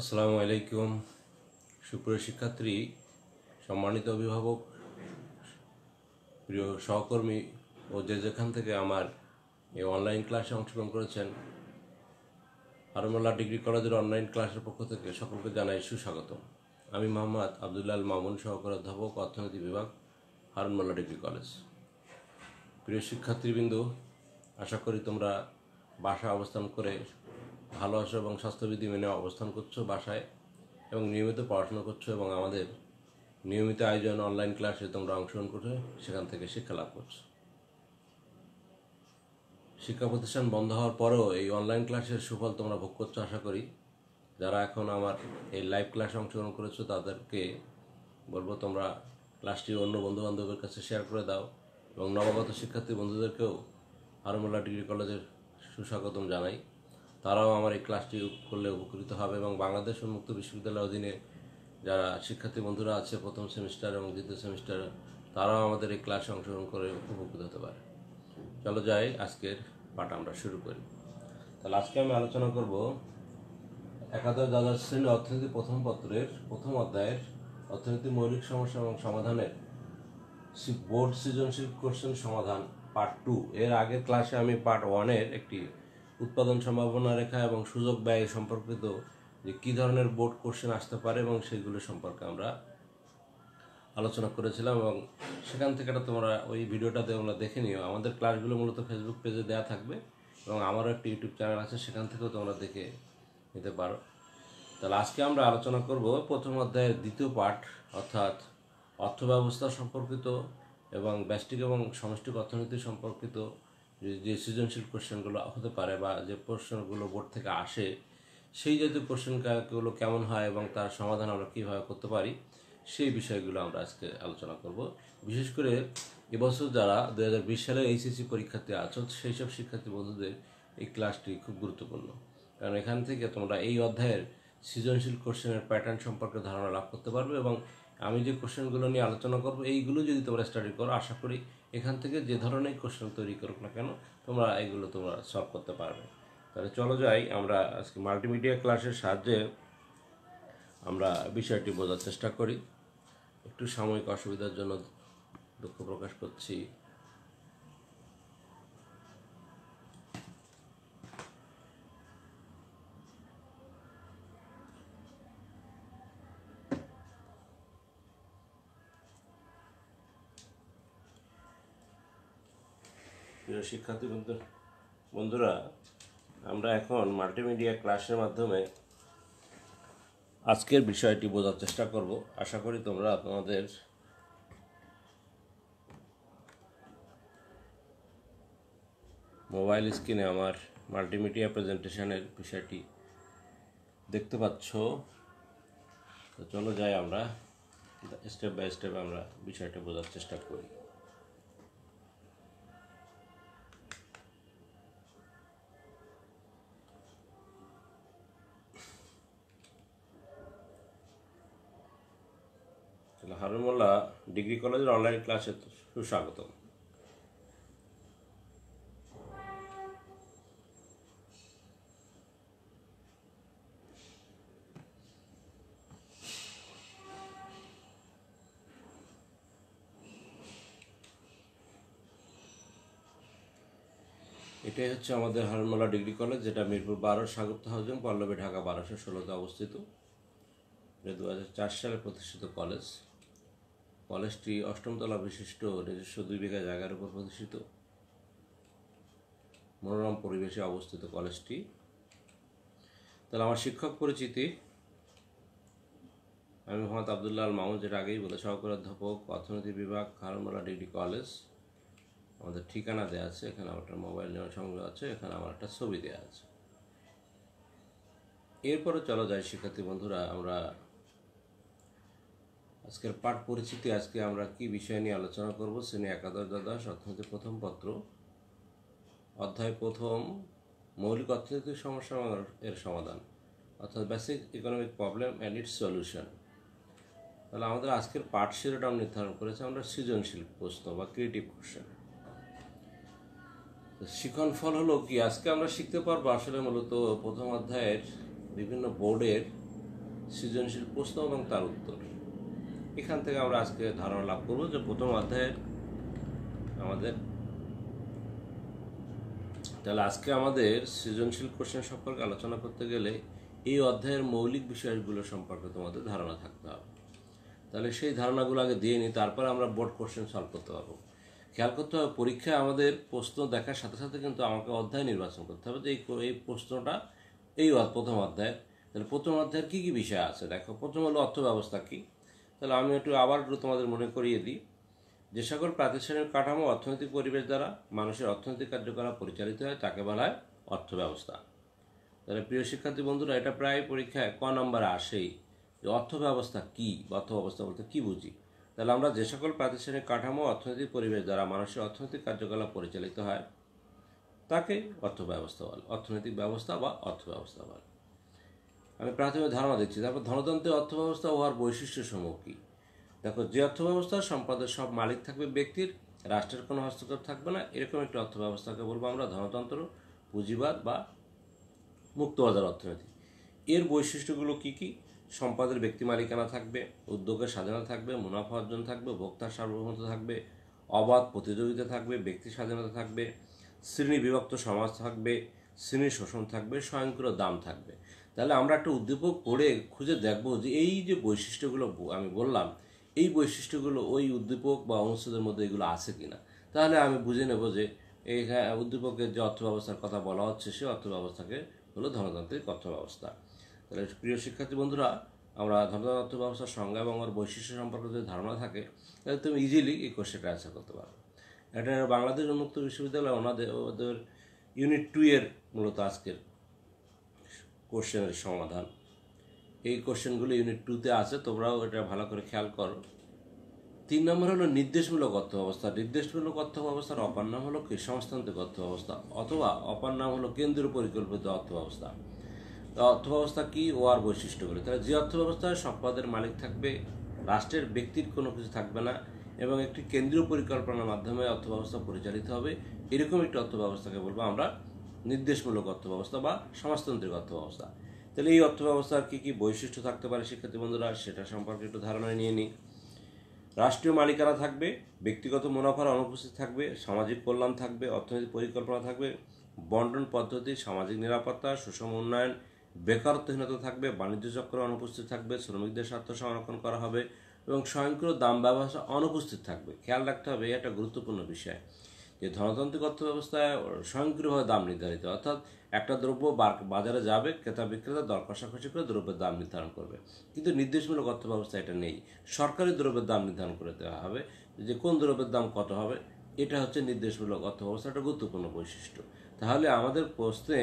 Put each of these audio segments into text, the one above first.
আসসালামু আলাইকুম সুপ্রিয় শিক্ষার্থী সম্মানিত অভিভাবক প্রিয় সহকর্মী ও যে যেখান থেকে আমার এই অনলাইন ক্লাসে অংশগ্রহণ করেছেন আরমোল্লা ডিগ্রি কলেজের অনলাইন ক্লাসের পক্ষ থেকে সকলকে জানাই সুস্বাগত আমি মোহাম্মদ আবদুল্লাল মামুন সহকারী অধ্যাপক অর্থনীতি বিভাগ হারমোল্লা ডিগ্রি কলেজ প্রিয় শিক্ষার্থীবৃন্দ আশা করি তোমরা বাসা অবস্থান করে ভালো আছো এবং স্বাস্থ্যবিধি মেনে অবস্থান করছো বাসায় এবং নিয়মিত পড়াশোনা করছো এবং আমাদের নিয়মিত আয়োজন অনলাইন ক্লাসে তোমরা অংশগ্রহণ করছো সেখান থেকে শিক্ষা লাভ করছো শিক্ষা প্রতিষ্ঠান বন্ধ হওয়ার পরেও এই অনলাইন ক্লাসের সুফল তোমরা ভোগ করছো আশা করি যারা এখন আমার এই লাইভ ক্লাসে অংশগ্রহণ করেছো তাদেরকে বলবো তোমরা ক্লাসটি অন্য বন্ধুবান্ধবের কাছে শেয়ার করে দাও এবং নবাগত শিক্ষার্থী বন্ধুদেরকেও আরমোল্লা ডিগ্রি কলেজের সুস্বাগতম জানাই তারাও আমার এই ক্লাসটি করলে উপকৃত হবে এবং বাংলাদেশ উন্মুক্ত বিশ্ববিদ্যালয়ের অধীনে যারা শিক্ষার্থী বন্ধুরা আছে প্রথম সেমিস্টার এবং দ্বিতীয় সেমিস্টার তারাও আমাদের এই ক্লাসে অংশগ্রহণ করে উপকৃত হতে পারে চলো যাই আজকের পাঠ আমরা শুরু করি তাহলে আজকে আমি আলোচনা করব একাদশ দ্বাদশ শ্রেণীর অর্থনীতি প্রথম পত্রের প্রথম অধ্যায়ের অর্থনীতি মৌলিক সমস্যা এবং সমাধানের বোর্ড সৃজনশীল কোশ্চেন সমাধান পার্ট টু এর আগের ক্লাসে আমি পার্ট ওয়ানের একটি উৎপাদন সম্ভাবনা রেখা এবং সুযোগ ব্যয় সম্পর্কিত যে কী ধরনের বোর্ড কোশ্চেন আসতে পারে এবং সেগুলো সম্পর্কে আমরা আলোচনা করেছিলাম এবং সেখান থেকে তোমরা ওই ভিডিওটাতে আমরা দেখে নিও আমাদের ক্লাসগুলো মূলত ফেসবুক পেজে দেওয়া থাকবে এবং আমারও একটি ইউটিউব চ্যানেল আছে সেখান থেকেও তোমরা দেখে নিতে পারো তাহলে আজকে আমরা আলোচনা করব প্রথম অধ্যায়ের দ্বিতীয় পাঠ অর্থাৎ অর্থব্যবস্থা সম্পর্কিত এবং ব্যষ্টিক এবং সমষ্টিক অর্থনীতি সম্পর্কিত যে সৃজনশীল কোশ্চেনগুলো হতে পারে বা যে প্রশ্নগুলো বোর্ড থেকে আসে সেই জাতীয় কোশ্চেনগুলো কেমন হয় এবং তার সমাধান আমরা কীভাবে করতে পারি সেই বিষয়গুলো আমরা আজকে আলোচনা করব বিশেষ করে এবছর যারা দু হাজার বিশ সালে এইচএসসি পরীক্ষার্থী আছো সেই সব শিক্ষার্থী বন্ধুদের এই ক্লাসটি খুব গুরুত্বপূর্ণ কারণ এখান থেকে তোমরা এই অধ্যায়ের সৃজনশীল কোশ্চেনের প্যাটার্ন সম্পর্কে ধারণা লাভ করতে পারবে এবং আমি যে কোশ্চেনগুলো নিয়ে আলোচনা করবো এইগুলো যদি তোমরা স্টাডি করো আশা করি এখান থেকে যে ধরনের কোশ্চেন তৈরি করুক না কেন তোমরা এগুলো তোমরা সলভ করতে পারবে তাহলে চলো যাই আমরা আজকে মাল্টিমিডিয়া ক্লাসের সাহায্যে আমরা বিষয়টি বোঝার চেষ্টা করি একটু সাময়িক অসুবিধার জন্য দুঃখ প্রকাশ করছি প্রিয় শিক্ষার্থী বন্ধু বন্ধুরা আমরা এখন মাল্টিমিডিয়া ক্লাসের মাধ্যমে আজকের বিষয়টি বোঝার চেষ্টা করব আশা করি তোমরা তোমাদের মোবাইল স্ক্রিনে আমার মাল্টিমিডিয়া প্রেজেন্টেশনের বিষয়টি দেখতে পাচ্ছ তো চলো যাই আমরা স্টেপ বাই স্টেপ আমরা বিষয়টা বোঝার চেষ্টা করি হারুন ডিগ্রি কলেজের অনলাইন ক্লাসে সুস্বাগত এটাই হচ্ছে আমাদের হারমালা ডিগ্রি কলেজ যেটা মিরপুর বারো স্বাগত হাউজিং পল্লবী ঢাকা বারোশো ষোলোতে অবস্থিত হাজার চার সালে প্রতিষ্ঠিত কলেজ কলেজটি অষ্টমতলা বিশিষ্ট নিজস্ব দুই বিঘা জায়গার উপর প্রতিষ্ঠিত মনোরম পরিবেশে অবস্থিত কলেজটি তাহলে আমার শিক্ষক পরিচিতি আমি মোহাম্মদ আবদুল্লাহ আল মামুন যেটা আগেই বলে সহকারী অধ্যাপক অর্থনীতি বিভাগ খারমোলা ডিগ্রি কলেজ আমাদের ঠিকানা দেওয়া আছে এখানে আমার একটা মোবাইল নেওয়ার সংগ্রহ আছে এখানে আমার একটা ছবি দেওয়া আছে এরপরে চলো যাই শিক্ষার্থী বন্ধুরা আমরা আজকের পাঠ পরিচিতি আজকে আমরা কি বিষয় নিয়ে আলোচনা করব শ্রেণী একাদশ দ্বাদশ অর্থনীতি প্রথম পত্র অধ্যায় প্রথম মৌলিক অর্থনৈতিক সমস্যা এর সমাধান অর্থাৎ basic economic problem and its solution তাহলে আমাদের আজকের পাঠ শিরোনাম নির্ধারণ করেছে আমরা সৃজনশীল প্রশ্ন বা ক্রিয়েটিভ কোশ্চেন শিখন ফল হলো কি আজকে আমরা শিখতে পারবো আসলে মূলত প্রথম অধ্যায়ের বিভিন্ন বোর্ডের সৃজনশীল প্রশ্ন এবং তার উত্তর এখান থেকে আমরা আজকে ধারণা লাভ করবো যে প্রথম অধ্যায়ে আমাদের তাহলে আজকে আমাদের সৃজনশীল কোশ্চেন সম্পর্কে আলোচনা করতে গেলে এই অধ্যায়ের মৌলিক বিষয়গুলো সম্পর্কে তোমাদের ধারণা থাকতে হবে তাহলে সেই ধারণাগুলো আগে দিয়ে নিই তারপর আমরা বোর্ড কোশ্চেন সলভ করতে পারবো খেয়াল করতে হবে পরীক্ষায় আমাদের প্রশ্ন দেখার সাথে সাথে কিন্তু আমাকে অধ্যায় নির্বাচন করতে হবে যে এই প্রশ্নটা এই প্রথম অধ্যায় তাহলে প্রথম অধ্যায়ের কী কী বিষয় আছে দেখো প্রথম হলো অর্থ ব্যবস্থা কী তাহলে আমি একটু আবার তোমাদের মনে করিয়ে দিই যে সকল প্রাতিষ্ঠানিক কাঠামো অর্থনৈতিক পরিবেশ দ্বারা মানুষের অর্থনৈতিক কার্যকলাপ পরিচালিত হয় তাকে বলা হয় অর্থ ব্যবস্থা তাহলে প্রিয় শিক্ষার্থী বন্ধুরা এটা প্রায় পরীক্ষায় ক নম্বরে আসেই যে অর্থ ব্যবস্থা কী অর্থ ব্যবস্থা বলতে কী বুঝি তাহলে আমরা যে সকল প্রাতিষ্ঠানিক কাঠামো অর্থনৈতিক পরিবেশ দ্বারা মানুষের অর্থনৈতিক কার্যকলাপ পরিচালিত হয় তাকে অর্থ ব্যবস্থা বলে অর্থনৈতিক ব্যবস্থা বা অর্থ ব্যবস্থা বলে আমি প্রাথমিক ধারণা দিচ্ছি তারপর ধনতন্ত্রের অর্থব্যবস্থা উহার বৈশিষ্ট্য সমূহ কী দেখো যে অর্থব্যবস্থা সম্পদের সব মালিক থাকবে ব্যক্তির রাষ্ট্রের কোনো হস্তক্ষেপ থাকবে না এরকম একটি অর্থব্যবস্থাকে বলবো আমরা ধনতন্ত্র পুঁজিবাদ বা মুক্তবাজার অর্থনীতি এর বৈশিষ্ট্যগুলো কী কী সম্পদের ব্যক্তি মালিকানা থাকবে উদ্যোগের স্বাধীনতা থাকবে মুনাফা অর্জন থাকবে ভোক্তার সার্বভৌমত্ব থাকবে অবাধ প্রতিযোগিতা থাকবে ব্যক্তি স্বাধীনতা থাকবে শ্রেণী বিভক্ত সমাজ থাকবে শ্রেণী শোষণ থাকবে স্বয়ংক্রিয় দাম থাকবে তাহলে আমরা একটা উদ্দীপক পড়ে খুঁজে দেখব যে এই যে বৈশিষ্ট্যগুলো আমি বললাম এই বৈশিষ্ট্যগুলো ওই উদ্দীপক বা অনুচ্ছেদের মধ্যে এগুলো আছে কি না তাহলে আমি বুঝে নেব যে এই উদ্দীপকের যে অর্থ ব্যবস্থার কথা বলা হচ্ছে সেই অর্থ ব্যবস্থাকে হলো ধনতান্ত্রিক অর্থ ব্যবস্থা তাহলে প্রিয় শিক্ষার্থী বন্ধুরা আমরা ধনতান্ত্রিক অর্থ ব্যবস্থার সংজ্ঞা এবং আমার বৈশিষ্ট্য সম্পর্কে যদি ধারণা থাকে তাহলে তুমি ইজিলি এই কোশ্চেনটা অ্যান্সার করতে পারো এটা বাংলাদেশ উন্মুক্ত বিশ্ববিদ্যালয় ওনাদের ওদের ইউনিট টু এর মূলত আজকের কোশ্চেনের সমাধান এই কোশ্চেনগুলো ইউনিট টুতে আছে তোমরাও এটা ভালো করে খেয়াল করো তিন নম্বর হলো নির্দেশমূলক অর্থ ব্যবস্থা নির্দেশমূলক অর্থ অবস্থার অপার নাম হলো সংস্থান্তিক অর্থ অবস্থা অথবা অপার নাম হলো কেন্দ্রীয় পরিকল্পিত অর্থ ব্যবস্থা অর্থ ব্যবস্থা কী ও আর বৈশিষ্ট্যগুলি তাহলে যে অর্থ ব্যবস্থায় সম্পদের মালিক থাকবে রাষ্ট্রের ব্যক্তির কোনো কিছু থাকবে না এবং একটি কেন্দ্রীয় পরিকল্পনার মাধ্যমে অর্থ ব্যবস্থা পরিচালিত হবে এরকম একটি অর্থ ব্যবস্থাকে বলবো আমরা নির্দেশমূলক অর্থ ব্যবস্থা বা সমাজতান্ত্রিক অর্থ ব্যবস্থা তাহলে এই অর্থ ব্যবস্থার কী কী বৈশিষ্ট্য থাকতে পারে শিক্ষার্থী বন্ধুরা সেটা সম্পর্কে একটু ধারণা নিয়ে নিই রাষ্ট্রীয় মালিকানা থাকবে ব্যক্তিগত মুনাফার অনুপস্থিত থাকবে সামাজিক কল্যাণ থাকবে অর্থনৈতিক পরিকল্পনা থাকবে বন্টন পদ্ধতি সামাজিক নিরাপত্তা সুষম উন্নয়ন বেকারত্বহীনতা থাকবে বাণিজ্য চক্র অনুপস্থিত থাকবে শ্রমিকদের স্বার্থ সংরক্ষণ করা হবে এবং স্বয়ংক্রিয় দাম ব্যবস্থা অনুপস্থিত থাকবে খেয়াল রাখতে হবে এটা গুরুত্বপূর্ণ বিষয় যে ধনতান্ত্রিক অর্থ ব্যবস্থায় স্বয়ংক্রিয়ভাবে দাম নির্ধারিত অর্থাৎ একটা দ্রব্য বাজারে যাবে ক্রেতা বিক্রেতা দর কষাকষি করে দ্রব্যের দাম নির্ধারণ করবে কিন্তু নির্দেশমূলক অর্থ ব্যবস্থা এটা নেই সরকারি দ্রব্যের দাম নির্ধারণ করে দেওয়া হবে যে কোন দ্রব্যের দাম কত হবে এটা হচ্ছে নির্দেশমূলক অর্থ ব্যবস্থা একটা গুরুত্বপূর্ণ বৈশিষ্ট্য তাহলে আমাদের প্রশ্নে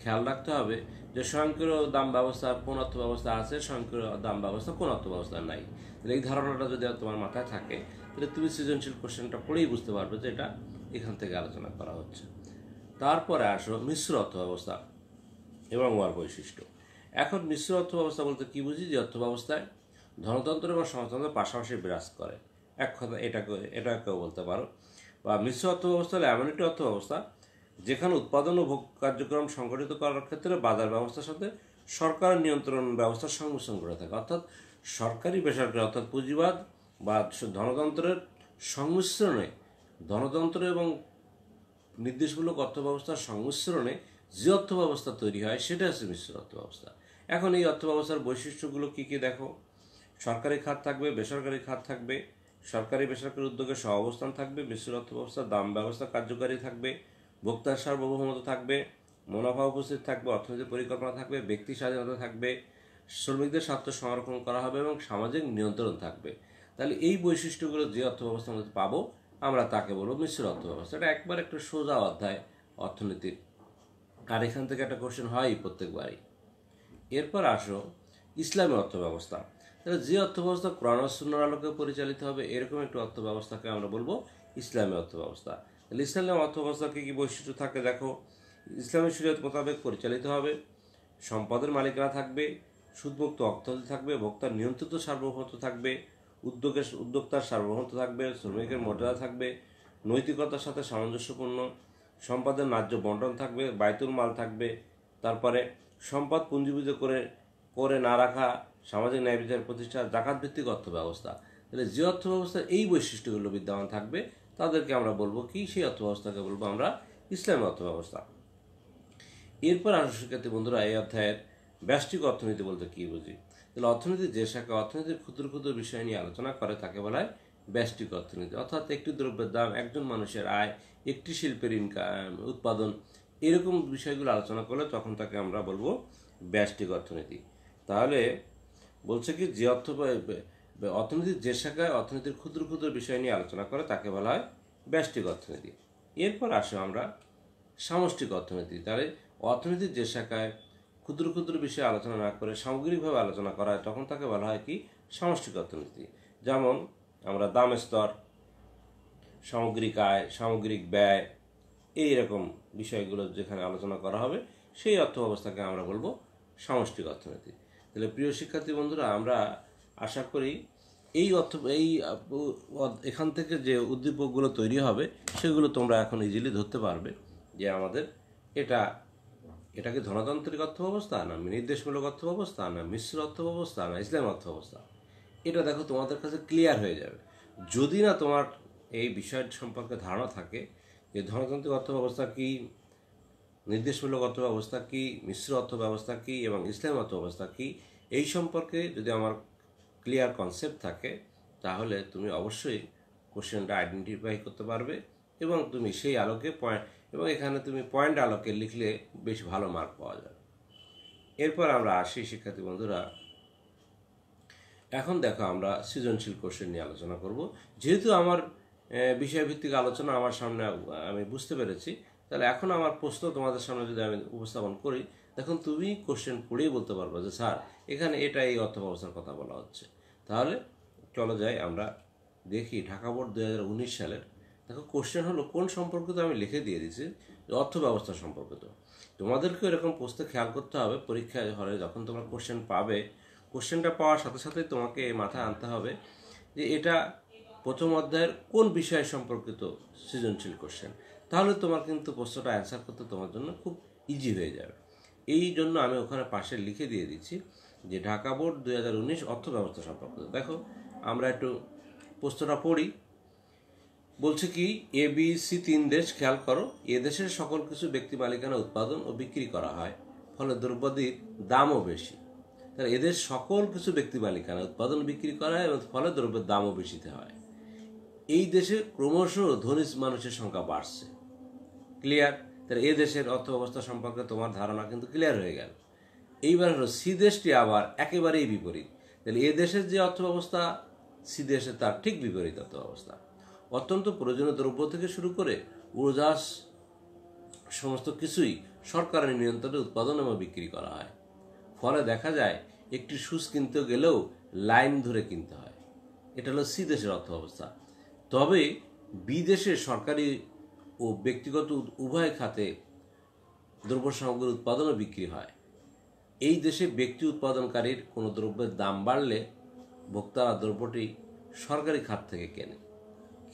খেয়াল রাখতে হবে যে স্বয়ংক্রিয় দাম ব্যবস্থা কোন অর্থ ব্যবস্থা আছে স্বয়ংক্রিয় দাম ব্যবস্থা কোন অর্থ ব্যবস্থা নাই তাহলে এই ধারণাটা যদি তোমার মাথায় থাকে তাহলে তুমি সৃজনশীল কোশ্চেনটা পড়েই বুঝতে পারবে যে এটা এখান থেকে আলোচনা করা হচ্ছে তারপরে আসো মিশ্র অর্থ ব্যবস্থা এবং ওয়ার বৈশিষ্ট্য এখন মিশ্র অর্থ ব্যবস্থা বলতে কী বুঝি যে অর্থ ব্যবস্থায় ধনতন্ত্র এবং সমাজতন্ত্র পাশাপাশি বিরাজ করে এক কথা এটাকে কেউ বলতে পারো বা মিশ্র অর্থ ব্যবস্থা হলো এমন একটি অর্থ ব্যবস্থা যেখানে উৎপাদন ও ভোগ কার্যক্রম সংগঠিত করার ক্ষেত্রে বাজার ব্যবস্থার সাথে সরকার নিয়ন্ত্রণ ব্যবস্থার সংমিশ্রণ করে থাকে অর্থাৎ সরকারি বেসরকারি অর্থাৎ পুঁজিবাদ বা ধনতন্ত্রের সংমিশ্রণে গণতন্ত্র এবং নির্দেশমূলক অর্থ ব্যবস্থার সংমিশ্রণে যে অর্থ ব্যবস্থা তৈরি হয় সেটা হচ্ছে মিশ্র অর্থ ব্যবস্থা এখন এই অর্থ ব্যবস্থার বৈশিষ্ট্যগুলো কী কী দেখো সরকারি খাত থাকবে বেসরকারি খাত থাকবে সরকারি বেসরকারি উদ্যোগে সহ অবস্থান থাকবে মিশ্র অর্থ ব্যবস্থা দাম ব্যবস্থা কার্যকারী থাকবে ভোক্তার সার্বভৌমতা থাকবে মুনাফা উপস্থিত থাকবে অর্থনৈতিক পরিকল্পনা থাকবে ব্যক্তি স্বাধীনতা থাকবে শ্রমিকদের স্বার্থ সংরক্ষণ করা হবে এবং সামাজিক নিয়ন্ত্রণ থাকবে তাহলে এই বৈশিষ্ট্যগুলো যে অর্থ ব্যবস্থার মধ্যে পাবো আমরা তাকে বলবো মিশ্র অর্থব্যবস্থা এটা একবার একটা সোজা অধ্যায় অর্থনীতির আর এখান থেকে একটা কোশ্চেন হয় প্রত্যেকবারই এরপর আসো ইসলামী অর্থব্যবস্থা তাহলে যে অর্থব্যবস্থা কোরআন সুন্নর আলোকে পরিচালিত হবে এরকম একটি অর্থব্যবস্থাকে আমরা বলবো ইসলামী অর্থব্যবস্থা তাহলে ইসলামী অর্থ কী কী বৈশিষ্ট্য থাকে দেখো ইসলামী শরীয়ত মোতাবেক পরিচালিত হবে সম্পদের মালিকরা থাকবে সুদমুক্ত অর্থনীতি থাকবে ভোক্তার নিয়ন্ত্রিত সার্বভৌমত্ব থাকবে উদ্যোগের উদ্যোক্তার সার্বভৌমত্ব থাকবে শ্রমিকের মর্যাদা থাকবে নৈতিকতার সাথে সামঞ্জস্যপূর্ণ সম্পদের ন্যায্য বন্টন থাকবে বায়তুল মাল থাকবে তারপরে সম্পদ পুঞ্জিভূত করে করে না রাখা সামাজিক ন্যায় বিচার প্রতিষ্ঠা জাকাত ভিত্তিক অর্থ ব্যবস্থা তাহলে যে অর্থ ব্যবস্থার এই বৈশিষ্ট্যগুলো বিদ্যমান থাকবে তাদেরকে আমরা বলবো কি সেই অর্থ ব্যবস্থাকে বলবো আমরা ইসলামী অর্থ ব্যবস্থা এরপর আসো শিক্ষার্থী বন্ধুরা এই অধ্যায়ের ব্যষ্টিক অর্থনীতি বলতে কী বুঝি তাহলে অর্থনীতির যে শাখা অর্থনীতির ক্ষুদ্র ক্ষুদ্র বিষয় নিয়ে আলোচনা করে তাকে বলা হয় ব্যষ্টিক অর্থনীতি অর্থাৎ একটি দ্রব্যের দাম একজন মানুষের আয় একটি শিল্পের ইনকাম উৎপাদন এরকম বিষয়গুলো আলোচনা করলে তখন তাকে আমরা বলবো ব্যষ্টিক অর্থনীতি তাহলে বলছে কি যে অর্থ অর্থনীতির যে শাখায় অর্থনীতির ক্ষুদ্র ক্ষুদ্র বিষয় নিয়ে আলোচনা করে তাকে বলা হয় ব্যষ্টিক অর্থনীতি এরপর আসে আমরা সামষ্টিক অর্থনীতি তাহলে অর্থনীতির যে শাখায় ক্ষুদ্র ক্ষুদ্র বিষয়ে আলোচনা না করে সামগ্রিকভাবে আলোচনা করা হয় তখন তাকে বলা হয় কি সামষ্টিক অর্থনীতি যেমন আমরা দাম স্তর সামগ্রিক আয় সামগ্রিক ব্যয় এই রকম বিষয়গুলো যেখানে আলোচনা করা হবে সেই অর্থ ব্যবস্থাকে আমরা বলবো সামষ্টিক অর্থনীতি তাহলে প্রিয় শিক্ষার্থী বন্ধুরা আমরা আশা করি এই অর্থ এই এখান থেকে যে উদ্দীপকগুলো তৈরি হবে সেগুলো তোমরা এখন ইজিলি ধরতে পারবে যে আমাদের এটা এটা কি ধনতান্ত্রিক অর্থ ব্যবস্থা না নির্দেশমূলক অর্থ ব্যবস্থা না মিশ্র অর্থ ব্যবস্থা না ইসলাম অর্থ ব্যবস্থা এটা দেখো তোমাদের কাছে ক্লিয়ার হয়ে যাবে যদি না তোমার এই বিষয় সম্পর্কে ধারণা থাকে যে ধনতান্ত্রিক অর্থ ব্যবস্থা কি নির্দেশমূলক অর্থ ব্যবস্থা কি মিশ্র অর্থ ব্যবস্থা কি এবং ইসলাম অর্থ ব্যবস্থা কি এই সম্পর্কে যদি আমার ক্লিয়ার কনসেপ্ট থাকে তাহলে তুমি অবশ্যই কোশ্চেনটা আইডেন্টিফাই করতে পারবে এবং তুমি সেই আলোকে পয়েন্ট এবং এখানে তুমি পয়েন্ট আলোকে লিখলে বেশ ভালো মার্ক পাওয়া যাবে এরপর আমরা আসি শিক্ষার্থী বন্ধুরা এখন দেখো আমরা সৃজনশীল কোশ্চেন নিয়ে আলোচনা করব যেহেতু আমার বিষয়ভিত্তিক আলোচনা আমার সামনে আমি বুঝতে পেরেছি তাহলে এখন আমার প্রশ্ন তোমাদের সামনে যদি আমি উপস্থাপন করি দেখুন তুমি কোশ্চেন পড়েই বলতে পারবো যে স্যার এখানে এটা এই অর্থ ব্যবস্থার কথা বলা হচ্ছে তাহলে চলো যাই আমরা দেখি ঢাকা বোর্ড দু সালের দেখো কোশ্চেন হলো কোন সম্পর্কিত আমি লিখে দিয়ে দিয়েছি অর্থ ব্যবস্থা সম্পর্কিত তোমাদেরকেও এরকম প্রশ্ন খেয়াল করতে হবে পরীক্ষায় হলে যখন তোমরা কোশ্চেন পাবে কোশ্চেনটা পাওয়ার সাথে সাথে তোমাকে মাথায় আনতে হবে যে এটা প্রথম অধ্যায়ের কোন বিষয় সম্পর্কিত সৃজনশীল কোশ্চেন তাহলে তোমার কিন্তু প্রশ্নটা অ্যান্সার করতে তোমার জন্য খুব ইজি হয়ে যাবে এই জন্য আমি ওখানে পাশে লিখে দিয়ে দিচ্ছি যে ঢাকা বোর্ড দু হাজার উনিশ অর্থ ব্যবস্থা সম্পর্কিত দেখো আমরা একটু প্রশ্নটা পড়ি বলছে কি এ বি সি তিন দেশ খেয়াল করো এ দেশের সকল কিছু ব্যক্তি মালিকানা উৎপাদন ও বিক্রি করা হয় ফলে দ্রব্যদির দামও বেশি তাহলে এদের সকল কিছু ব্যক্তি মালিকানা উৎপাদন বিক্রি করা হয় এবং ফলে দ্রব্যের দামও বেশিতে হয় এই দেশে ক্রমশ ধনী মানুষের সংখ্যা বাড়ছে ক্লিয়ার তাহলে এ দেশের অর্থ সম্পর্কে তোমার ধারণা কিন্তু ক্লিয়ার হয়ে গেল এইবার হলো সি দেশটি আবার একেবারেই বিপরীত তাহলে এ দেশের যে অর্থ ব্যবস্থা সি দেশে তার ঠিক বিপরীত অর্থ ব্যবস্থা অত্যন্ত প্রয়োজনীয় দ্রব্য থেকে শুরু করে উড়োজাহাজ সমস্ত কিছুই সরকারের নিয়ন্ত্রণে উৎপাদন এবং বিক্রি করা হয় ফলে দেখা যায় একটি শুজ কিনতে গেলেও লাইন ধরে কিনতে হয় এটা হলো সি দেশের অর্থ অবস্থা তবে বিদেশে সরকারি ও ব্যক্তিগত উভয় খাতে দ্রব্য সামগ্রী উৎপাদন ও বিক্রি হয় এই দেশে ব্যক্তি উৎপাদনকারীর কোনো দ্রব্যের দাম বাড়লে ভোক্তারা দ্রব্যটি সরকারি খাত থেকে কেনে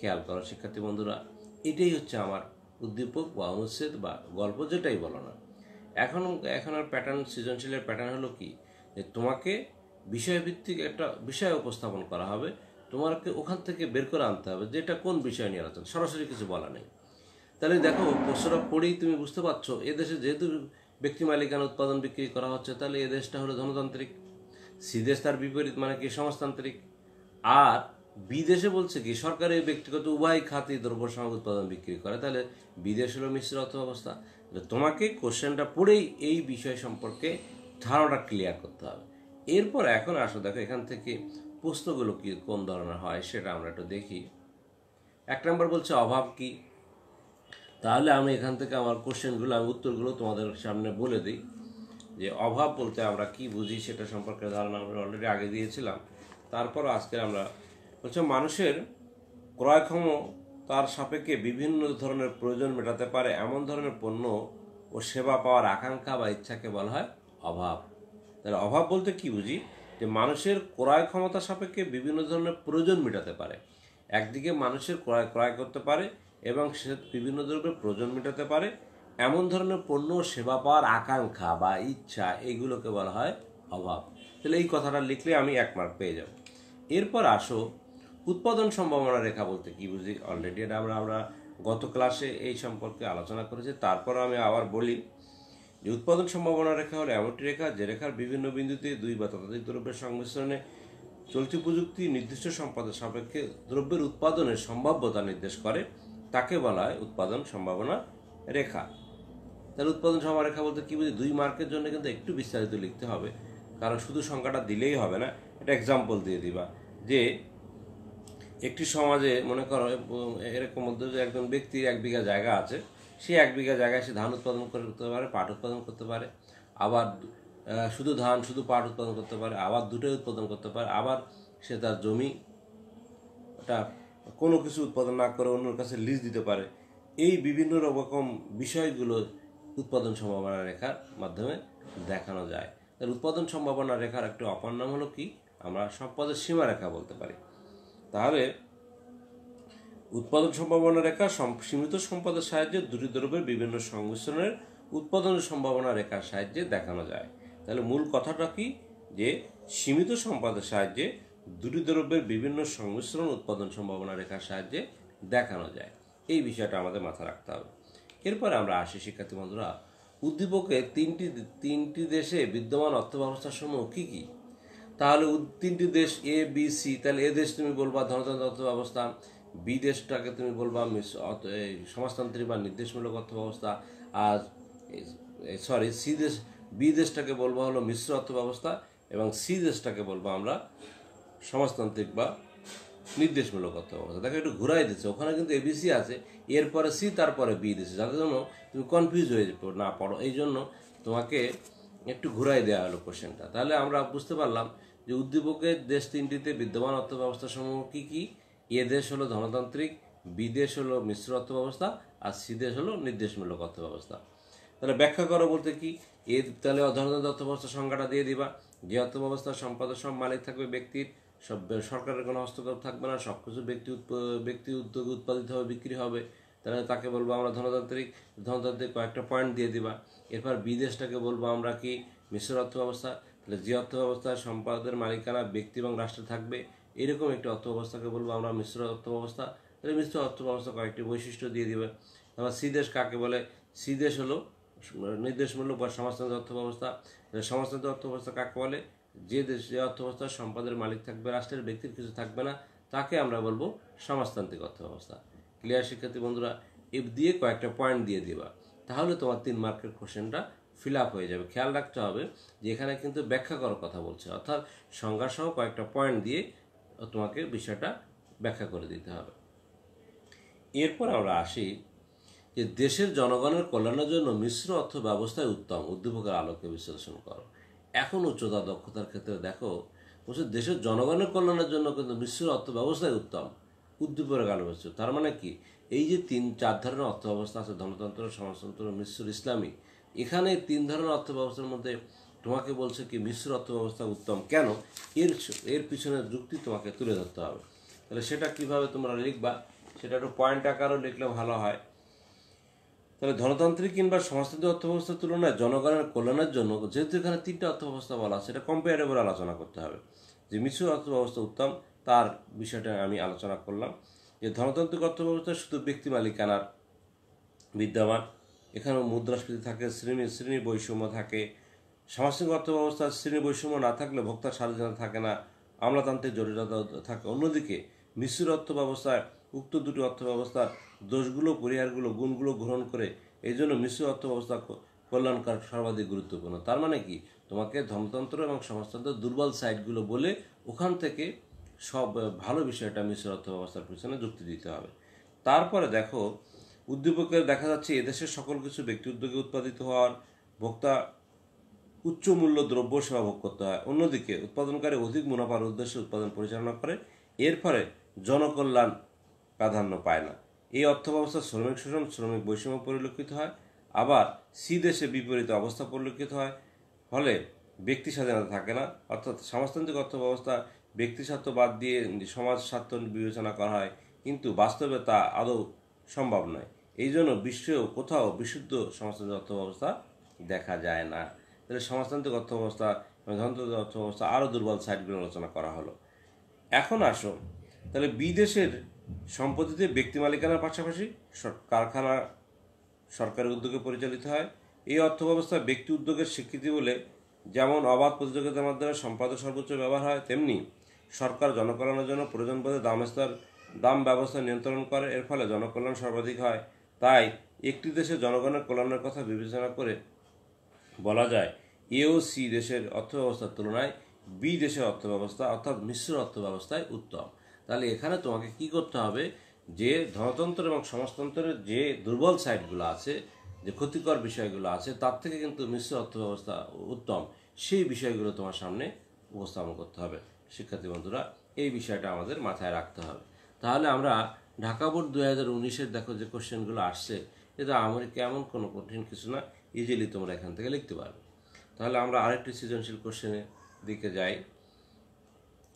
খেয়াল করো শিক্ষার্থী বন্ধুরা এটাই হচ্ছে আমার উদ্দীপক বা অনুচ্ছেদ বা গল্প যেটাই বলো না এখন এখন আর প্যাটার্ন সৃজনশীলের প্যাটার্ন হলো কি যে তোমাকে বিষয়ভিত্তিক একটা বিষয় উপস্থাপন করা হবে তোমাকে ওখান থেকে বের করে আনতে হবে যে এটা কোন বিষয় নিয়ে আলোচনা সরাসরি কিছু বলা নেই তাহলে দেখো প্রশ্নটা পড়েই তুমি বুঝতে পারছো এদেশে যেহেতু ব্যক্তি মালিকানা উৎপাদন বিক্রি করা হচ্ছে তাহলে এদেশটা হলো ধনতান্ত্রিক সিদেশ তার বিপরীত মানে কি সমাজতান্ত্রিক আর বিদেশে বলছে কি সরকারের ব্যক্তিগত উভয় খাতে সামগ্রী উৎপাদন বিক্রি করে তাহলে বিদেশ হলো মিশ্র অর্থ অবস্থা তোমাকে কোশ্চেনটা পড়েই এই বিষয় সম্পর্কে ধারণাটা ক্লিয়ার করতে হবে এরপর এখন আসো দেখো এখান থেকে প্রশ্নগুলো কি কোন ধরনের হয় সেটা আমরা একটু দেখি এক নম্বর বলছে অভাব কি তাহলে আমি এখান থেকে আমার কোশ্চেনগুলো আমি উত্তরগুলো তোমাদের সামনে বলে দিই যে অভাব বলতে আমরা কি বুঝি সেটা সম্পর্কে ধারণা আমরা অলরেডি আগে দিয়েছিলাম তারপর আজকে আমরা বলছে মানুষের ক্রয়ক্ষম তার সাপেক্ষে বিভিন্ন ধরনের প্রয়োজন মেটাতে পারে এমন ধরনের পণ্য ও সেবা পাওয়ার আকাঙ্ক্ষা বা ইচ্ছাকে বলা হয় অভাব তাহলে অভাব বলতে কি বুঝি যে মানুষের ক্রয় ক্ষমতা সাপেক্ষে বিভিন্ন ধরনের প্রয়োজন মেটাতে পারে একদিকে মানুষের ক্রয় ক্রয় করতে পারে এবং সে বিভিন্ন ধরনের প্রয়োজন মেটাতে পারে এমন ধরনের পণ্য সেবা পাওয়ার আকাঙ্ক্ষা বা ইচ্ছা এইগুলোকে বলা হয় অভাব তাহলে এই কথাটা লিখলে আমি এক মার্ক পেয়ে যাব এরপর আসো উৎপাদন সম্ভাবনা রেখা বলতে কি বুঝি অলরেডি এটা আমরা আমরা গত ক্লাসে এই সম্পর্কে আলোচনা করেছি তারপর আমি আবার বলি যে উৎপাদন সম্ভাবনা রেখা হলো এমনটি রেখা যে রেখার বিভিন্ন বিন্দুতে দুই বা ততাধিক দ্রব্যের সংমিশ্রণে চলতি প্রযুক্তি নির্দিষ্ট সম্পদের সাপেক্ষে দ্রব্যের উৎপাদনের সম্ভাব্যতা নির্দেশ করে তাকে বলা হয় উৎপাদন সম্ভাবনা রেখা তাহলে উৎপাদন সম্ভাবনা রেখা বলতে কী বুঝি দুই মার্কের জন্য কিন্তু একটু বিস্তারিত লিখতে হবে কারণ শুধু সংখ্যাটা দিলেই হবে না এটা এক্সাম্পল দিয়ে দিবা যে একটি সমাজে মনে করো এরকম মধ্যে একজন ব্যক্তির এক বিঘা জায়গা আছে সে এক বিঘা জায়গায় সে ধান উৎপাদন করতে পারে পাট উৎপাদন করতে পারে আবার শুধু ধান শুধু পাট উৎপাদন করতে পারে আবার দুটোই উৎপাদন করতে পারে আবার সে তার জমি ওটা কোনো কিছু উৎপাদন না করে অন্যর কাছে লিজ দিতে পারে এই বিভিন্ন রকম বিষয়গুলো উৎপাদন সম্ভাবনা রেখার মাধ্যমে দেখানো যায় তার উৎপাদন সম্ভাবনা রেখার একটি অপার নাম হলো কি আমরা সম্পদের সীমারেখা বলতে পারি তাহলে উৎপাদন সম্ভাবনা রেখা সীমিত সম্পদের সাহায্যে দুটি দ্রব্যের বিভিন্ন সংমিশ্রণের উৎপাদনের সম্ভাবনা রেখার সাহায্যে দেখানো যায় তাহলে মূল কথাটা কি যে সীমিত সম্পদের সাহায্যে দুটি দ্রব্যের বিভিন্ন সংমিশ্রণ উৎপাদন সম্ভাবনা রেখার সাহায্যে দেখানো যায় এই বিষয়টা আমাদের মাথায় রাখতে হবে এরপরে আমরা আসি শিক্ষার্থী বন্ধুরা উদ্দীপকে তিনটি তিনটি দেশে বিদ্যমান অর্থ ব্যবস্থাসমূহ কী কী তাহলে তিনটি দেশ এ বি সি তাহলে এ দেশ তুমি বলবা ধনতন্ত্র অর্থ ব্যবস্থা বি দেশটাকে তুমি বলবা সমাজতান্ত্রিক বা নির্দেশমূলক অর্থ ব্যবস্থা আর সরি সি দেশ বি দেশটাকে বলবা হলো মিশ্র অর্থ ব্যবস্থা এবং সি দেশটাকে বলবো আমরা সমাজতান্ত্রিক বা নির্দেশমূলক অর্থ ব্যবস্থা তাকে একটু ঘুরাই দিচ্ছে ওখানে কিন্তু এবিসি আছে এরপরে সি তারপরে বি দেশে যাতে জন্য তুমি কনফিউজ হয়ে না পড়ো এই জন্য তোমাকে একটু ঘুরাই দেওয়া হলো কোশ্চেনটা তাহলে আমরা বুঝতে পারলাম যে উদ্দীপকের দেশ তিনটিতে বিদ্যমান অর্থব্যবস্থা সমূহ কী কী এ দেশ হলো ধনতান্ত্রিক বিদেশ হলো মিশ্র অর্থব্যবস্থা আর সিদেশ হলো নির্দেশমূলক অর্থব্যবস্থা তাহলে ব্যাখ্যা করো বলতে কি এ তাহলে অধনতন্ত্র অর্থব্যবস্থা সংজ্ঞাটা দিয়ে দিবা যে অর্থব্যবস্থা সম্পাদক সব মালিক থাকবে ব্যক্তির সব সরকারের কোনো হস্তক্ষেপ থাকবে না সব কিছু ব্যক্তি ব্যক্তি উদ্যোগে উৎপাদিত হবে বিক্রি হবে তাহলে তাকে বলবো আমরা ধনতান্ত্রিক ধনতান্ত্রিক কয়েকটা পয়েন্ট দিয়ে দিবা এরপর বিদেশটাকে বলবো আমরা কি মিশ্র অর্থব্যবস্থা তাহলে যে অর্থ ব্যবস্থা সম্পদের মালিকানা ব্যক্তি এবং রাষ্ট্রে থাকবে এরকম একটি অর্থ ব্যবস্থাকে বলবো আমরা মিশ্র অর্থ ব্যবস্থা তাহলে মিশ্র অর্থ ব্যবস্থা কয়েকটি বৈশিষ্ট্য দিয়ে দিবে সি দেশ কাকে বলে দেশ হলো নির্দেশমূলক বা সমাজতন্ত্র অর্থ ব্যবস্থা সমাজতন্ত্র অর্থ ব্যবস্থা কাকে বলে যে দেশ যে অর্থ ব্যবস্থা সম্পদের মালিক থাকবে রাষ্ট্রের ব্যক্তির কিছু থাকবে না তাকে আমরা বলবো সমাজতান্ত্রিক অর্থ ব্যবস্থা ক্লিয়ার শিক্ষার্থী বন্ধুরা এফ দিয়ে কয়েকটা পয়েন্ট দিয়ে দিবা তাহলে তোমার তিন মার্কের কোশ্চেনটা ফিল আপ হয়ে যাবে খেয়াল রাখতে হবে যে এখানে কিন্তু ব্যাখ্যা করার কথা বলছে অর্থাৎ সংজ্ঞাসহ কয়েকটা পয়েন্ট দিয়ে তোমাকে বিষয়টা ব্যাখ্যা করে দিতে হবে এরপর আমরা আসি যে দেশের জনগণের কল্যাণের জন্য মিশ্র অর্থ ব্যবস্থায় উত্তম উদ্দীপকের আলোকে বিশ্লেষণ করো এখন উচ্চতা দক্ষতার ক্ষেত্রে দেখো বলছে দেশের জনগণের কল্যাণের জন্য কিন্তু মিশ্র অর্থ ব্যবস্থায় উত্তম উদ্দীপকের আলোচনা তার মানে কি এই যে তিন চার ধরনের অর্থ ব্যবস্থা আছে ধনতন্ত্র সমাজতন্ত্র মিশ্র ইসলামী এখানে তিন ধরনের অর্থব্যবস্থার মধ্যে তোমাকে বলছে কি মিশ্র অর্থব্যবস্থা উত্তম কেন এর এর পিছনে যুক্তি তোমাকে তুলে ধরতে হবে তাহলে সেটা কিভাবে তোমরা লিখবা সেটা একটু পয়েন্ট আকারও লিখলে ভালো হয় তাহলে ধনতান্ত্রিক কিংবা সমাজতান্ত্রিক অর্থব্যবস্থার তুলনায় জনগণের কল্যাণের জন্য যেহেতু এখানে তিনটা অর্থব্যবস্থা বলা আছে এটা কম্পেয়ারেবল আলোচনা করতে হবে যে মিশ্র অর্থব্যবস্থা উত্তম তার বিষয়টা আমি আলোচনা করলাম যে ধনতান্ত্রিক অর্থব্যবস্থা শুধু ব্যক্তি মালিকানার বিদ্যমান এখানেও মুদ্রাস্ফীতি থাকে শ্রেণী শ্রেণী বৈষম্য থাকে সামাজিক অর্থব্যবস্থার শ্রেণী বৈষম্য না থাকলে ভোক্তার স্বাধীনতা থাকে না আমলাতান্ত্রিক জটিলতা থাকে অন্যদিকে মিশ্র অর্থব্যবস্থায় উক্ত দুটি অর্থব্যবস্থার দোষগুলো পরিহারগুলো গুণগুলো গ্রহণ করে এই জন্য মিশ্র অর্থব্যবস্থা কল্যাণকার সর্বাধিক গুরুত্বপূর্ণ তার মানে কি তোমাকে ধর্মতন্ত্র এবং সমাজতন্ত্রের দুর্বল সাইডগুলো বলে ওখান থেকে সব ভালো বিষয়টা মিশ্র অর্থব্যবস্থার পিছনে যুক্তি দিতে হবে তারপরে দেখো উদ্দীপকের দেখা যাচ্ছে এদেশের সকল কিছু ব্যক্তি উদ্যোগে উৎপাদিত হওয়ার ভোক্তা উচ্চ মূল্য দ্রব্য সেবা ভোগ করতে হয় অন্যদিকে উৎপাদনকারী অধিক মুনাফার উদ্দেশ্যে উৎপাদন পরিচালনা করে এর ফলে জনকল্যাণ প্রাধান্য পায় না এই অর্থব্যবস্থা শ্রমিক শোষণ শ্রমিক বৈষম্য পরিলক্ষিত হয় আবার সি দেশে বিপরীত অবস্থা পরিলক্ষিত হয় ফলে ব্যক্তি স্বাধীনতা থাকে না অর্থাৎ সমাজতান্ত্রিক অর্থব্যবস্থা ব্যক্তি স্বার্থ বাদ দিয়ে সমাজ স্বার্থ বিবেচনা করা হয় কিন্তু বাস্তবে তা আদৌ সম্ভব নয় এই জন্য বিশ্বেও কোথাও বিশুদ্ধ সমাজতান্ত্রিক অর্থ ব্যবস্থা দেখা যায় না তাহলে সমাজতান্ত্রিক অর্থ ব্যবস্থা ধনতান্ত্রিক অর্থ ব্যবস্থা আরও দুর্বল সাইডগুলো আলোচনা করা হলো এখন আসো তাহলে বিদেশের সম্পত্তিতে ব্যক্তি মালিকানার পাশাপাশি কারখানা সরকারি উদ্যোগে পরিচালিত হয় এই অর্থ ব্যবস্থা ব্যক্তি উদ্যোগের স্বীকৃতি বলে যেমন অবাধ প্রতিযোগিতার মাধ্যমে সম্পাদক সর্বোচ্চ ব্যবহার হয় তেমনি সরকার জনকল্যাণের জন্য প্রয়োজন বোধে দামস্তর দাম ব্যবস্থা নিয়ন্ত্রণ করে এর ফলে জনকল্যাণ সর্বাধিক হয় তাই একটি দেশের জনগণের কল্যাণের কথা বিবেচনা করে বলা যায় এও সি দেশের অর্থব্যবস্থার তুলনায় বি দেশের অর্থব্যবস্থা অর্থাৎ মিশ্র অর্থব্যবস্থায় উত্তম তাহলে এখানে তোমাকে কি করতে হবে যে ধনতন্ত্র এবং সমাজতন্ত্রের যে দুর্বল সাইডগুলো আছে যে ক্ষতিকর বিষয়গুলো আছে তার থেকে কিন্তু মিশ্র অর্থব্যবস্থা উত্তম সেই বিষয়গুলো তোমার সামনে উপস্থাপন করতে হবে শিক্ষার্থী বন্ধুরা এই বিষয়টা আমাদের মাথায় রাখতে হবে তাহলে আমরা ঢাকা বোর্ড দু হাজার উনিশের দেখো যে কোশ্চেনগুলো আসছে এটা আমার কেমন কোনো কঠিন কিছু না ইজিলি তোমরা এখান থেকে লিখতে পারবে তাহলে আমরা আরেকটি সৃজনশীল কোশ্চেনের দিকে যাই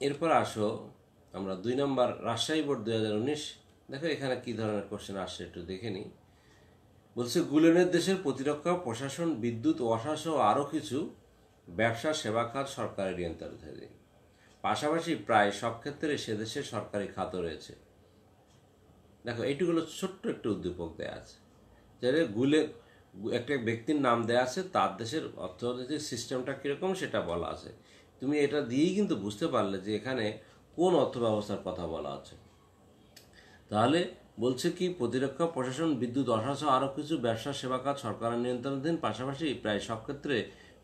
এরপর আসো আমরা দুই নম্বর রাজশাহী বোর্ড দু হাজার উনিশ দেখো এখানে কী ধরনের কোশ্চেন আসছে একটু দেখে নিই বলছে গুলেনের দেশের প্রতিরক্ষা প্রশাসন বিদ্যুৎ অশাসন আরও কিছু ব্যবসা সেবা খাত সরকারের নিয়ন্ত্রণাধীন পাশাপাশি প্রায় সব ক্ষেত্রে সে দেশে সরকারি খাত রয়েছে দেখো এইটুকুলো ছোট্ট একটি উদ্দীপক দেওয়া আছে যেটা গুলে একটা ব্যক্তির নাম দেওয়া আছে তার দেশের অর্থনৈতিক সিস্টেমটা কীরকম সেটা বলা আছে তুমি এটা দিয়েই কিন্তু বুঝতে পারলে যে এখানে কোন অর্থ ব্যবস্থার কথা বলা আছে তাহলে বলছে কি প্রতিরক্ষা প্রশাসন বিদ্যুৎ অসহ আরও কিছু ব্যবসা সেবা কাজ সরকারের নিয়ন্ত্রণাধীন পাশাপাশি প্রায় সব ক্ষেত্রে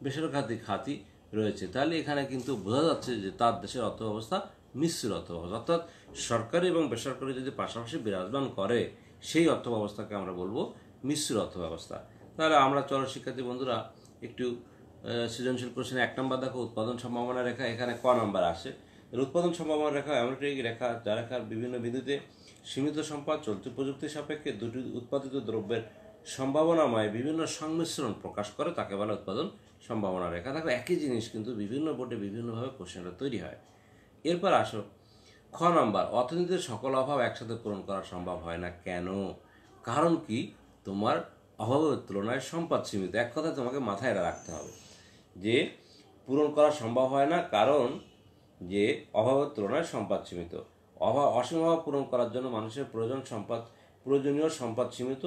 বেসরকারি খাতি রয়েছে তাহলে এখানে কিন্তু বোঝা যাচ্ছে যে তার দেশের অর্থ ব্যবস্থা মিশ্র অর্থ ব্যবস্থা অর্থাৎ সরকারি এবং বেসরকারি যদি পাশাপাশি বিরাজমান করে সেই অর্থ ব্যবস্থাকে আমরা বলবো মিশ্র অর্থ ব্যবস্থা তাহলে আমরা চলো শিক্ষার্থী বন্ধুরা একটু সৃজনশীল প্রশ্নে এক নম্বর দেখো উৎপাদন সম্ভাবনা রেখা এখানে ক নাম্বার আসে উৎপাদন সম্ভাবনা রেখা এমন একটি রেখা যা রেখার বিভিন্ন বিন্দুতে সীমিত সম্পদ চলতি প্রযুক্তির সাপেক্ষে দুটি উৎপাদিত দ্রব্যের সম্ভাবনাময় বিভিন্ন সংমিশ্রণ প্রকাশ করে তাকে বলে উৎপাদন সম্ভাবনা রেখা দেখো একই জিনিস কিন্তু বিভিন্ন বোর্ডে বিভিন্নভাবে কোশ্চেনটা তৈরি হয় এরপর আসো খ নম্বর অর্থনীতির সকল অভাব একসাথে পূরণ করা সম্ভব হয় না কেন কারণ কি তোমার অভাবের তুলনায় সম্পদ সীমিত এক কথা তোমাকে মাথায় রাখতে হবে যে পূরণ করা সম্ভব হয় না কারণ যে অভাবের তুলনায় সম্পদ সীমিত অভাব অসীম অভাব পূরণ করার জন্য মানুষের প্রয়োজন সম্পদ প্রয়োজনীয় সম্পদ সীমিত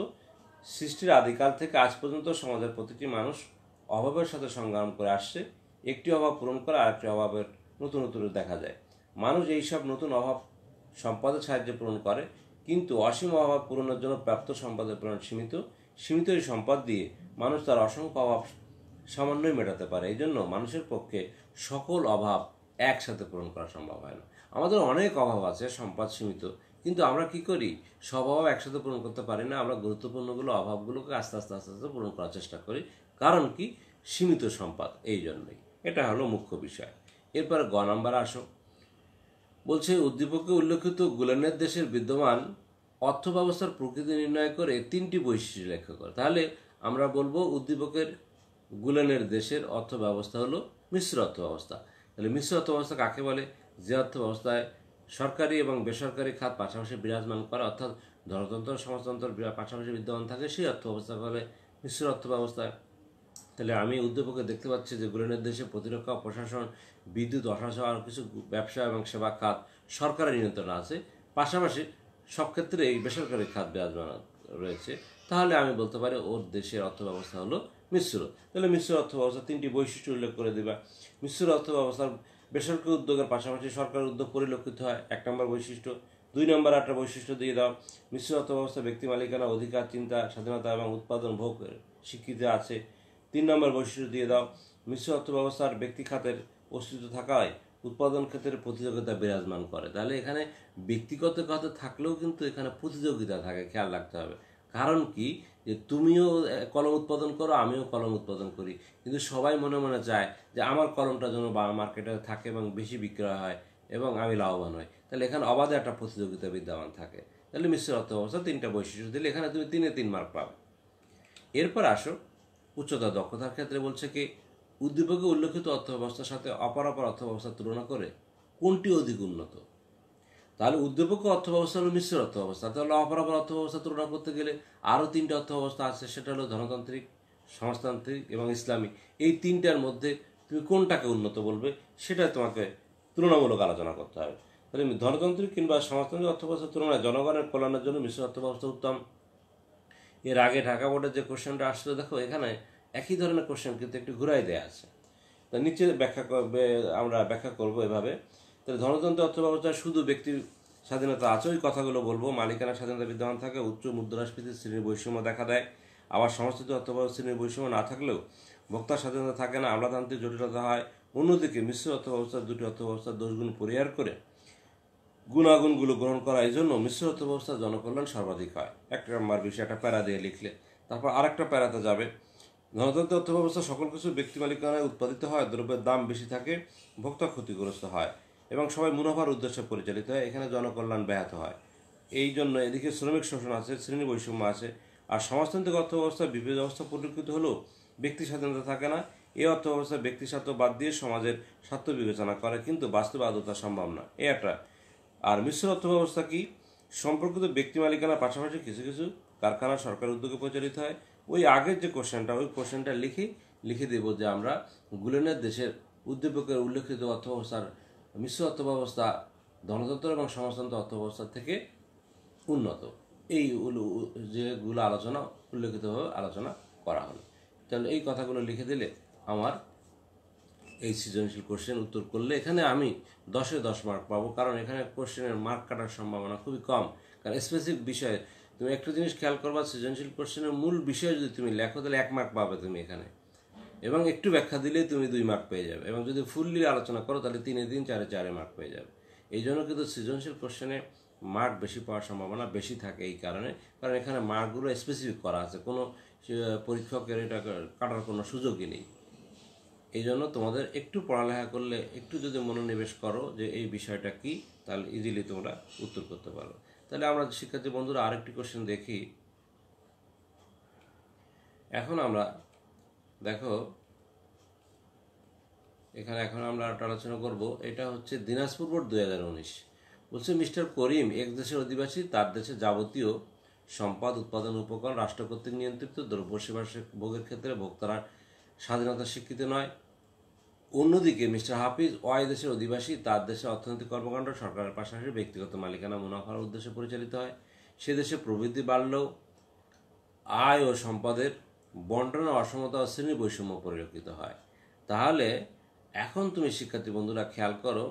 সৃষ্টির আদিকাল থেকে আজ পর্যন্ত সমাজের প্রতিটি মানুষ অভাবের সাথে সংগ্রাম করে আসছে একটি অভাব পূরণ করে আরেকটি অভাবের নতুন নতুন দেখা যায় মানুষ এই সব নতুন অভাব সম্পদের সাহায্যে পূরণ করে কিন্তু অসীম অভাব পূরণের জন্য প্রাপ্ত সম্পদের পরিমাণ সীমিত সীমিত এই সম্পদ দিয়ে মানুষ তার অসংখ্য অভাব সামান্যই মেটাতে পারে এই জন্য মানুষের পক্ষে সকল অভাব একসাথে পূরণ করা সম্ভব হয় না আমাদের অনেক অভাব আছে সম্পদ সীমিত কিন্তু আমরা কি করি সব অভাব একসাথে পূরণ করতে পারি না আমরা গুরুত্বপূর্ণগুলো অভাবগুলোকে আস্তে আস্তে আস্তে আস্তে পূরণ করার চেষ্টা করি কারণ কি সীমিত সম্পদ এই জন্যই এটা হলো মুখ্য বিষয় এরপর গ নাম্বার আসো বলছে উদ্দীপকে উল্লেখিত গুলানের দেশের বিদ্যমান অর্থ ব্যবস্থার প্রকৃতি নির্ণয় করে তিনটি বৈশিষ্ট্য লেখা করে তাহলে আমরা বলবো উদ্দীপকের গুলানের দেশের অর্থ ব্যবস্থা হলো মিশ্র অর্থ ব্যবস্থা তাহলে মিশ্র অর্থ ব্যবস্থা কাকে বলে যে অর্থ ব্যবস্থায় সরকারি এবং বেসরকারি খাত পাশাপাশি বিরাজমান করে অর্থাৎ ধনতন্ত্র সমাজতন্ত্র পাশাপাশি বিদ্যমান থাকে সেই অর্থ ব্যবস্থা করে মিশ্র অর্থ ব্যবস্থা তাহলে আমি উদ্যোগকে দেখতে পাচ্ছি যে গুলের দেশে প্রতিরক্ষা প্রশাসন বিদ্যুৎ অসাসহ আরও কিছু ব্যবসা এবং সেবা খাত সরকারের নিয়ন্ত্রণে আছে পাশাপাশি সব ক্ষেত্রে এই বেসরকারি খাত বিরাজমান রয়েছে তাহলে আমি বলতে পারি ওর দেশের অর্থব্যবস্থা হলো মিশ্র তাহলে মিশ্র ব্যবস্থা তিনটি বৈশিষ্ট্য উল্লেখ করে দেবা মিশ্র অর্থব্যবস্থার বেসরকারি উদ্যোগের পাশাপাশি সরকারের উদ্যোগ পরিলক্ষিত হয় এক নম্বর বৈশিষ্ট্য দুই নম্বর আটটা বৈশিষ্ট্য দিয়ে দাও মিশ্র অর্থব্যবস্থা ব্যক্তি মালিকানা অধিকার চিন্তা স্বাধীনতা এবং উৎপাদন ভোগ স্বীকৃতি আছে তিন নম্বর বৈশিষ্ট্য দিয়ে দাও মিশ্র অর্থব্যবস্থার ব্যক্তি খাতের অস্তিত্ব থাকায় উৎপাদন ক্ষেত্রে প্রতিযোগিতা বিরাজমান করে তাহলে এখানে ব্যক্তিগত খাতে থাকলেও কিন্তু এখানে প্রতিযোগিতা থাকে খেয়াল রাখতে হবে কারণ কি যে তুমিও কলম উৎপাদন করো আমিও কলম উৎপাদন করি কিন্তু সবাই মনে মনে চায় যে আমার কলমটা যেন মার্কেটে থাকে এবং বেশি বিক্রয় হয় এবং আমি লাভবান হই তাহলে এখানে অবাধে একটা প্রতিযোগিতা বিদ্যমান থাকে তাহলে মিশ্র অর্থ ব্যবস্থা তিনটা বৈশিষ্ট্য দিলে এখানে তুমি তিনে তিন মার্ক পাবে এরপর আসো উচ্চতা দক্ষতার ক্ষেত্রে বলছে কি উদ্দীপকে উল্লেখিত অর্থব্যবস্থার সাথে অপরাপর অর্থব্যবস্থার তুলনা করে কোনটি অধিক উন্নত তাহলে উদ্দীপক অর্থ ব্যবস্থা হলো মিশ্র অর্থ ব্যবস্থা তাহলে অপরাপর অর্থ ব্যবস্থা তুলনা করতে গেলে আরও তিনটা অর্থ ব্যবস্থা আছে সেটা হলো ধনতান্ত্রিক সমাজতান্ত্রিক এবং ইসলামিক এই তিনটার মধ্যে তুমি কোনটাকে উন্নত বলবে সেটা তোমাকে তুলনামূলক আলোচনা করতে হবে তাহলে ধনতান্ত্রিক কিংবা সমাজতান্ত্রিক অর্থব্যবস্থার তুলনায় জনগণের কল্যাণের জন্য মিশ্র অর্থ ব্যবস্থা উত্তম এর আগে ঢাকা বোর্ডের যে কোশ্চেনটা আসলে দেখো এখানে একই ধরনের কোশ্চেন কিন্তু একটু ঘুরাই দেওয়া আছে তা নিচে ব্যাখ্যা আমরা ব্যাখ্যা করবো এভাবে তাহলে ধনতন্ত্র অর্থ ব্যবস্থায় শুধু ব্যক্তির স্বাধীনতা আছে ওই কথাগুলো বলবো মালিকানা স্বাধীনতা বিদ্যমান থাকে উচ্চ মুদ্রাস্ফীতির শ্রেণীর বৈষম্য দেখা দেয় আবার সংস্থিত অর্থ শ্রেণীর বৈষম্য না থাকলেও ভোক্তার স্বাধীনতা থাকে না আমলাতান্ত্রিক জটিলতা হয় অন্যদিকে মিশ্র অর্থ ব্যবস্থার দুটি অর্থ ব্যবস্থার দোষগুণ পরিহার করে গুণাগুণগুলো গ্রহণ করা এই জন্য মিশ্র অর্থ জনকল্যাণ সর্বাধিক হয় একটা নাম্বার বিষয় একটা প্যারা দিয়ে লিখলে তারপর আরেকটা প্যারাতে যাবে গণতন্ত্র অর্থ ব্যবস্থা সকল কিছু ব্যক্তি মালিকানায় উৎপাদিত হয় দ্রব্যের দাম বেশি থাকে ভোক্তা ক্ষতিগ্রস্ত হয় এবং সবাই মুনাফার উদ্দেশ্যে পরিচালিত হয় এখানে জনকল্যাণ ব্যাহত হয় এই জন্য এদিকে শ্রমিক শোষণ আছে শ্রেণী বৈষম্য আছে আর সমাজতান্ত্রিক অর্থ ব্যবস্থা অবস্থা পরিলক্ষিত হলেও ব্যক্তি স্বাধীনতা থাকে না এই অর্থ ব্যবস্থা ব্যক্তি স্বার্থ বাদ দিয়ে সমাজের স্বার্থ বিবেচনা করে কিন্তু বাস্তবে আদতা সম্ভব না এ একটা আর মিশ্র অর্থ ব্যবস্থা কি সম্পর্কিত ব্যক্তি মালিকানার পাশাপাশি কিছু কিছু কারখানা সরকার উদ্যোগে পরিচালিত হয় ওই আগের যে কোশ্চেনটা ওই কোশ্চেনটা লিখে লিখে দেব যে আমরা গুলেনের দেশের উদ্দীপকের উল্লেখিত অর্থ ব্যবস্থার মিশ্র অর্থব্যবস্থা ধনতন্ত্র এবং সমাজতন্ত্র অর্থব্যবস্থা থেকে উন্নত এই যেগুলো আলোচনা উল্লেখিতভাবে আলোচনা করা হলো তাহলে এই কথাগুলো লিখে দিলে আমার এই সৃজনশীল কোশ্চেন উত্তর করলে এখানে আমি দশে দশ মার্ক পাবো কারণ এখানে কোশ্চেনের মার্ক কাটার সম্ভাবনা খুবই কম কারণ স্পেসিফিক বিষয়ে তুমি একটা জিনিস খেয়াল করবা সৃজনশীল কোশ্চেনের মূল বিষয় যদি তুমি লেখো তাহলে এক মার্ক পাবে তুমি এখানে এবং একটু ব্যাখ্যা দিলে তুমি দুই মার্ক পেয়ে যাবে এবং যদি ফুললি আলোচনা করো তাহলে তিনে দিন চারে চারে মার্ক পেয়ে যাবে এই জন্য কিন্তু সৃজনশীল কোশ্চেনে মার্ক বেশি পাওয়ার সম্ভাবনা বেশি থাকে এই কারণে কারণ এখানে মার্কগুলো স্পেসিফিক করা আছে কোনো পরীক্ষকের এটা কাটার কোনো সুযোগই নেই এই জন্য তোমাদের একটু পড়ালেখা করলে একটু যদি মনোনিবেশ করো যে এই বিষয়টা কি তাহলে ইজিলি তোমরা উত্তর করতে পারো তাহলে আমরা শিক্ষার্থী বন্ধুরা আরেকটি কোশ্চেন দেখি এখন আমরা দেখো এখানে এখন আমরা আলোচনা করব এটা হচ্ছে দিনাজপুর বোর্ড দুই হাজার উনিশ বলছে মিস্টার করিম এক দেশের অধিবাসী তার দেশে যাবতীয় সম্পদ উৎপাদন উপকরণ রাষ্ট্র কর্তৃক নিয়ন্ত্রিত দ্রব্য সেবা ভোগের ক্ষেত্রে ভোক্তারা স্বাধীনতা স্বীকৃত নয় অন্যদিকে মিস্টার হাফিজ ওয়াই দেশের অধিবাসী তার দেশে অর্থনৈতিক কর্মকাণ্ড সরকারের পাশাপাশি ব্যক্তিগত মালিকানা মুনাফার উদ্দেশ্যে পরিচালিত হয় সে দেশে প্রবৃদ্ধি বাড়লেও আয় ও সম্পদের বন্টনের অসমতা শ্রেণী বৈষম্য পরিলক্ষিত হয় তাহলে এখন তুমি শিক্ষার্থী বন্ধুরা খেয়াল করো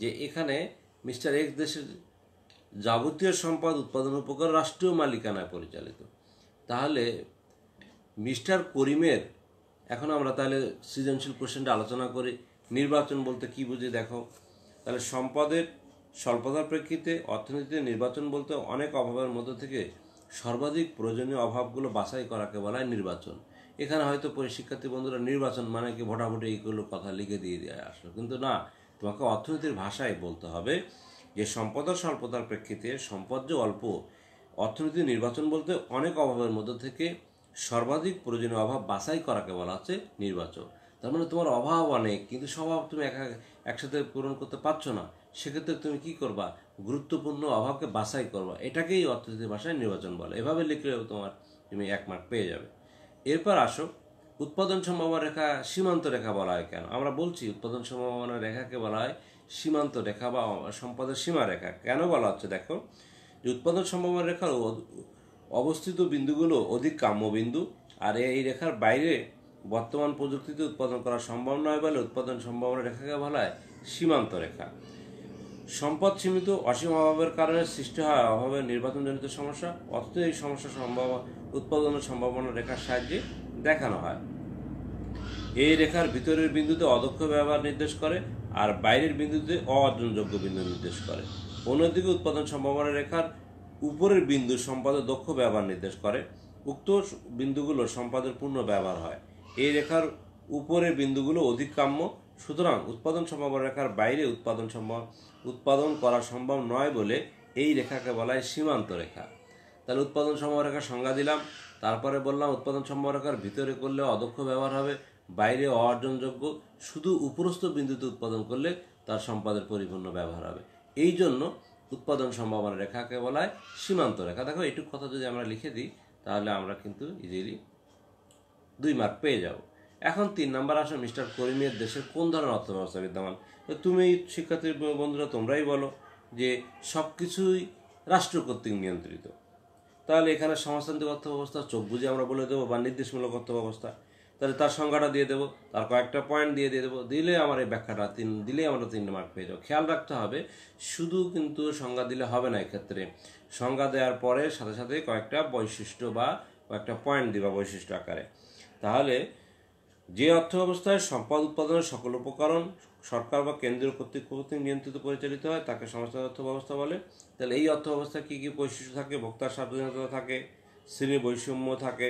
যে এখানে মিস্টার এক্স দেশের যাবতীয় সম্পদ উৎপাদন উপকর রাষ্ট্রীয় মালিকানায় পরিচালিত তাহলে মিস্টার করিমের এখন আমরা তাহলে সৃজনশীল কোশ্চেনটা আলোচনা করি নির্বাচন বলতে কি বুঝি দেখো তাহলে সম্পদের স্বল্পতার প্রেক্ষিতে অর্থনীতিতে নির্বাচন বলতে অনেক অভাবের মধ্যে থেকে সর্বাধিক প্রয়োজনীয় অভাবগুলো বাছাই করাকে বলা হয় নির্বাচন এখানে হয়তো শিক্ষার্থী বন্ধুরা নির্বাচন মানে কি ভোটাভুটি এইগুলো কথা লিখে দিয়ে দিয়ে আসলো কিন্তু না তোমাকে অর্থনীতির ভাষায় বলতে হবে যে সম্পদ স্বল্পতার প্রেক্ষিতে সম্পদ যে অল্প অর্থনীতি নির্বাচন বলতে অনেক অভাবের মধ্যে থেকে সর্বাধিক প্রয়োজনীয় অভাব বাছাই করাকে বলা হচ্ছে নির্বাচন তার মানে তোমার অভাব অনেক কিন্তু স্বভাব তুমি একা একসাথে পূরণ করতে পারছো না সেক্ষেত্রে তুমি কি করবা গুরুত্বপূর্ণ অভাবকে বাছাই করবা এটাকেই অর্থনীতির ভাষায় নির্বাচন বলে এভাবে লিখলেও তোমার তুমি এক মার্ক পেয়ে যাবে এরপর আসো উৎপাদন সম্ভাবনা রেখা সীমান্ত রেখা বলা হয় কেন আমরা বলছি উৎপাদন সম্ভাবনা রেখাকে বলা হয় সীমান্ত রেখা বা সম্পদের সীমা রেখা কেন বলা হচ্ছে দেখো যে উৎপাদন সম্ভাবনা রেখার অবস্থিত বিন্দুগুলো অধিক কাম্য বিন্দু আর এই রেখার বাইরে বর্তমান প্রযুক্তিতে উৎপাদন করা সম্ভব নয় বলে উৎপাদন সম্ভাবনা রেখাকে বলা হয় সীমান্ত রেখা সম্পদ সীমিত অসীম অভাবের কারণে সৃষ্টি হয় অভাবের নির্বাচনজনিত সমস্যা অথচ এই সমস্যা সম্ভব উৎপাদনের সম্ভাবনা রেখার সাহায্যে দেখানো হয় এই রেখার ভিতরের বিন্দুতে অদক্ষ ব্যবহার নির্দেশ করে আর বাইরের বিন্দুতে অর্জনযোগ্য বিন্দু নির্দেশ করে অন্যদিকে উৎপাদন সম্ভাবনা রেখার উপরের বিন্দু সম্পদে দক্ষ ব্যবহার নির্দেশ করে উক্ত বিন্দুগুলো সম্পাদের পূর্ণ ব্যবহার হয় এই রেখার উপরের বিন্দুগুলো অধিক কাম্য সুতরাং উৎপাদন সম্ভাবনা রেখার বাইরে উৎপাদন সম্ভব উৎপাদন করা সম্ভব নয় বলে এই রেখাকে বলা হয় সীমান্ত রেখা তাহলে উৎপাদন রেখার সংজ্ঞা দিলাম তারপরে বললাম উৎপাদন রেখার ভিতরে করলে অদক্ষ ব্যবহার হবে বাইরে অর্জনযোগ্য শুধু উপরস্থ বিন্দুতে উৎপাদন করলে তার সম্পাদের পরিপূর্ণ ব্যবহার হবে এই জন্য উৎপাদন সম্ভাবনা রেখাকে বলা হয় সীমান্ত রেখা দেখো এটুক কথা যদি আমরা লিখে দিই তাহলে আমরা কিন্তু ইজিলি দুই মার্ক পেয়ে যাব এখন তিন নাম্বার আসো মিস্টার করিমের দেশের কোন ধরনের অর্থব্যবস্থা বিদ্যমান তো তুমি শিক্ষার্থী বন্ধুরা তোমরাই বলো যে সব কিছুই রাষ্ট্র কর্তৃক নিয়ন্ত্রিত তাহলে এখানে সমাজতান্ত্রিক অর্থব্যবস্থা চোখ বুঝে আমরা বলে দেবো বা নির্দেশমূলক অর্থব্যবস্থা তাহলে তার সংজ্ঞাটা দিয়ে দেবো তার কয়েকটা পয়েন্ট দিয়ে দিয়ে দেবো দিলে আমার এই ব্যাখ্যাটা তিন দিলে আমরা তিন মার্ক পেয়ে যাবো খেয়াল রাখতে হবে শুধু কিন্তু সংজ্ঞা দিলে হবে না এক্ষেত্রে সংজ্ঞা দেওয়ার পরে সাথে সাথে কয়েকটা বৈশিষ্ট্য বা কয়েকটা পয়েন্ট দিবা বৈশিষ্ট্য আকারে তাহলে যে অর্থ ব্যবস্থায় সম্পদ উৎপাদনের সকল উপকরণ সরকার বা কেন্দ্রীয় কর্তৃক নিয়ন্ত্রিত পরিচালিত হয় তাকে সংস্থা অর্থ ব্যবস্থা বলে তাহলে এই অর্থ ব্যবস্থায় কী কী বৈশিষ্ট্য থাকে ভোক্তার স্বাধীনতা থাকে শ্রেণী বৈষম্য থাকে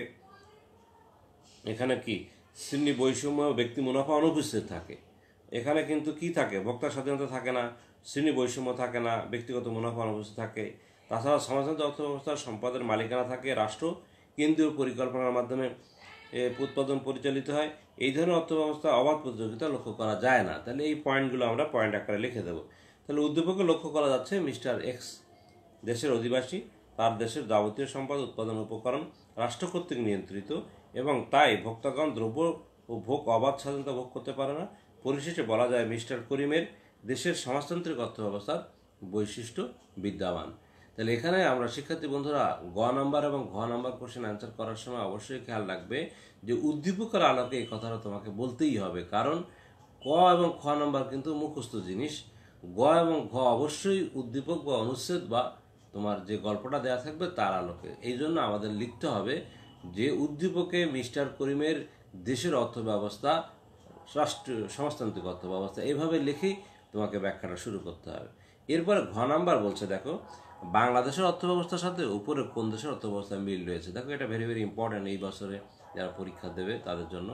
এখানে কি শ্রেণী বৈষম্য ব্যক্তি মুনাফা অনুপস্থিত থাকে এখানে কিন্তু কি থাকে ভোক্তার স্বাধীনতা থাকে না শ্রেণী বৈষম্য থাকে না ব্যক্তিগত মুনাফা অনুপস্থিত থাকে তাছাড়া সমাজতন্ত্র অর্থব্যবস্থার সম্পদের মালিকানা থাকে রাষ্ট্র কেন্দ্রীয় পরিকল্পনার মাধ্যমে উৎপাদন পরিচালিত হয় এই ধরনের অর্থ ব্যবস্থা অবাধ প্রতিযোগিতা লক্ষ্য করা যায় না তাহলে এই পয়েন্টগুলো আমরা পয়েন্ট আকারে লিখে দেবো তাহলে উদ্যোগকে লক্ষ্য করা যাচ্ছে মিস্টার এক্স দেশের অধিবাসী তার দেশের যাবতীয় সম্পদ উৎপাদন উপকরণ রাষ্ট্র কর্তৃক নিয়ন্ত্রিত এবং তাই ভোক্তাগণ দ্রব্য ও ভোগ অবাধ স্বাধীনতা ভোগ করতে পারে না পরিশেষে বলা যায় মিস্টার করিমের দেশের সমাজতান্ত্রিক অর্থ ব্যবস্থার বৈশিষ্ট্য বিদ্যমান তাহলে এখানে আমরা শিক্ষার্থী বন্ধুরা গ নাম্বার এবং ঘ নাম্বার কোশ্চেন অ্যান্সার করার সময় অবশ্যই খেয়াল রাখবে যে উদ্দীপকের আলোকে এই কথাটা তোমাকে বলতেই হবে কারণ ক এবং খ নাম্বার কিন্তু মুখস্থ জিনিস গ এবং ঘ অবশ্যই উদ্দীপক বা অনুচ্ছেদ বা তোমার যে গল্পটা দেয়া থাকবে তার আলোকে এই জন্য আমাদের লিখতে হবে যে উদ্দীপকে মিস্টার করিমের দেশের অর্থ ব্যবস্থা রাষ্ট্র সমাজতান্ত্রিক অর্থ ব্যবস্থা এইভাবে লিখেই তোমাকে ব্যাখ্যাটা শুরু করতে হবে এরপরে ঘ নাম্বার বলছে দেখো বাংলাদেশের অর্থব্যবস্থার সাথে উপরে কোন দেশের অর্থব্যবস্থা মিল রয়েছে দেখো এটা ভেরি ভেরি ইম্পর্ট্যান্ট এই বছরে যারা পরীক্ষা দেবে তাদের জন্য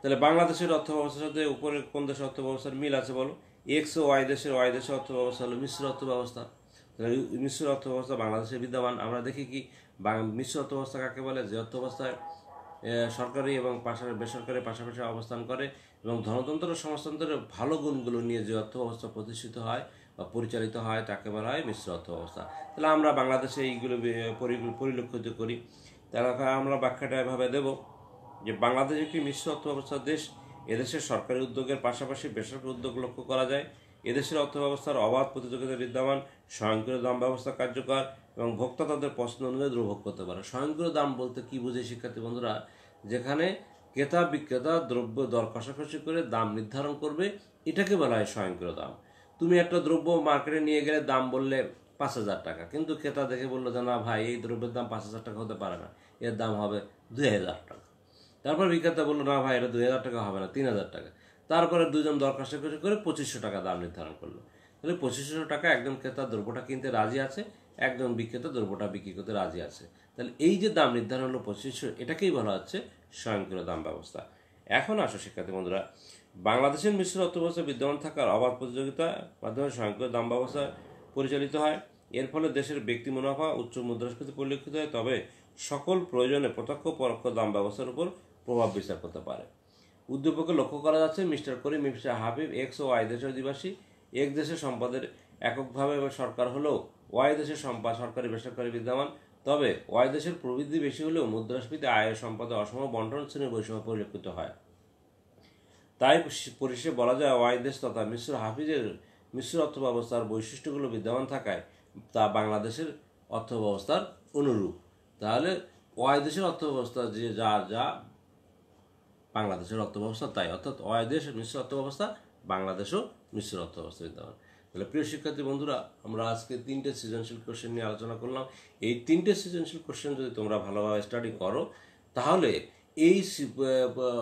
তাহলে বাংলাদেশের অর্থব্যবস্থার সাথে উপরে কোন দেশের অর্থব্যবস্থার মিল আছে বলো এক্স ও ওয়াই দেশের ওয়াই দেশের অর্থব্যবস্থা হলো মিশ্র অর্থব্যবস্থা তাহলে মিশ্র অর্থব্যবস্থা বাংলাদেশে বিদ্যমান আমরা দেখি কি মিশ্র অর্থব্যবস্থা কাকে বলে যে অর্থব্যবস্থায় সরকারি এবং পাশাপাশি বেসরকারি পাশাপাশি অবস্থান করে এবং ধনতন্ত্র সমাজতন্ত্রের ভালো গুণগুলো নিয়ে যে অর্থব্যবস্থা প্রতিষ্ঠিত হয় পরিচালিত হয় তাকে বলা হয় মিশ্র অর্থ ব্যবস্থা তাহলে আমরা বাংলাদেশে এইগুলো পরিলক্ষিত করি তাহলে আমরা ব্যাখ্যাটা এভাবে দেব যে বাংলাদেশ একটি মিশ্র অর্থ ব্যবস্থার দেশ এদেশের সরকারি উদ্যোগের পাশাপাশি বেসরকারি উদ্যোগ লক্ষ্য করা যায় এদেশের অর্থব্যবস্থার অবাধ প্রতিযোগিতা বিদ্যমান স্বয়ংক্রিয় দাম ব্যবস্থা কার্যকর এবং ভোক্তা তাদের পছন্দ অনুযায়ী দুর্ভোগ করতে পারে স্বয়ংক্রিয় দাম বলতে কী বুঝে শিক্ষার্থী বন্ধুরা যেখানে ক্রেতা বিক্রেতা দ্রব্য দর কষাকষি করে দাম নির্ধারণ করবে এটাকে বলা হয় স্বয়ংক্রিয় দাম তুমি একটা দ্রব্য মার্কেটে নিয়ে গেলে দাম বললে পাঁচ হাজার টাকা কিন্তু ক্রেতা দেখে বললো যে না ভাই এই দ্রব্যের দাম পাঁচ হাজার টাকা হতে পারে না এর দাম হবে দুই হাজার টাকা তারপর বিক্রেতা বললো না ভাই এটা দুই হাজার টাকা হবে না তিন হাজার টাকা তারপরে দুজন দরখাস্ত করে পঁচিশশো টাকা দাম নির্ধারণ করলো তাহলে পঁচিশশো টাকা একজন ক্রেতা দ্রব্যটা কিনতে রাজি আছে একজন বিক্রেতা দ্রব্যটা বিক্রি করতে রাজি আছে তাহলে এই যে দাম নির্ধারণ হলো পঁচিশশো এটাকেই বলা হচ্ছে স্বয়ংক্রিয় দাম ব্যবস্থা এখন আসো শিক্ষার্থী বন্ধুরা বাংলাদেশের মিশ্র অর্থব্যবস্থা বিদ্যমান থাকার অবাধ প্রতিযোগিতার মাধ্যমে স্বয়ংক্রিয় দাম ব্যবস্থা পরিচালিত হয় এর ফলে দেশের ব্যক্তি মুনাফা উচ্চ মুদ্রাস্ফীতি পরিলক্ষিত হয় তবে সকল প্রয়োজনে প্রত্যক্ষ পরোক্ষ দাম ব্যবস্থার উপর প্রভাব বিস্তার করতে পারে উদ্যোগকে লক্ষ্য করা যাচ্ছে mister Karim mister Habib X ও ওয়াই দেশের অধিবাসী এক দেশের সম্পদের এককভাবে সরকার হলেও ওয়াই দেশের সম্পদ সরকারি বেসরকারি বিদ্যমান তবে ওয়াই দেশের প্রবৃদ্ধি বেশি হলেও মুদ্রাস্ফীতি আয়ের সম্পদে অসম বন্টন শ্রেণীর বৈষম্য পরিলক্ষিত হয় তাই পরিশেষে বলা যায় ওয়াই দেশ তথা মিশ্র হাফিজের মিশ্র অর্থব্যবস্থার বৈশিষ্ট্যগুলো বিদ্যমান থাকায় তা বাংলাদেশের অর্থব্যবস্থার অনুরূপ তাহলে ওয়াইদেশের অর্থব্যবস্থা যে যা যা বাংলাদেশের অর্থব্যবস্থা তাই অর্থাৎ দেশের মিশ্র অর্থব্যবস্থা বাংলাদেশও মিশ্র অর্থব্যবস্থা বিদ্যমান তাহলে প্রিয় শিক্ষার্থী বন্ধুরা আমরা আজকে তিনটে সৃজনশীল কোশ্চেন নিয়ে আলোচনা করলাম এই তিনটে সৃজনশীল কোশ্চেন যদি তোমরা ভালোভাবে স্টাডি করো তাহলে এই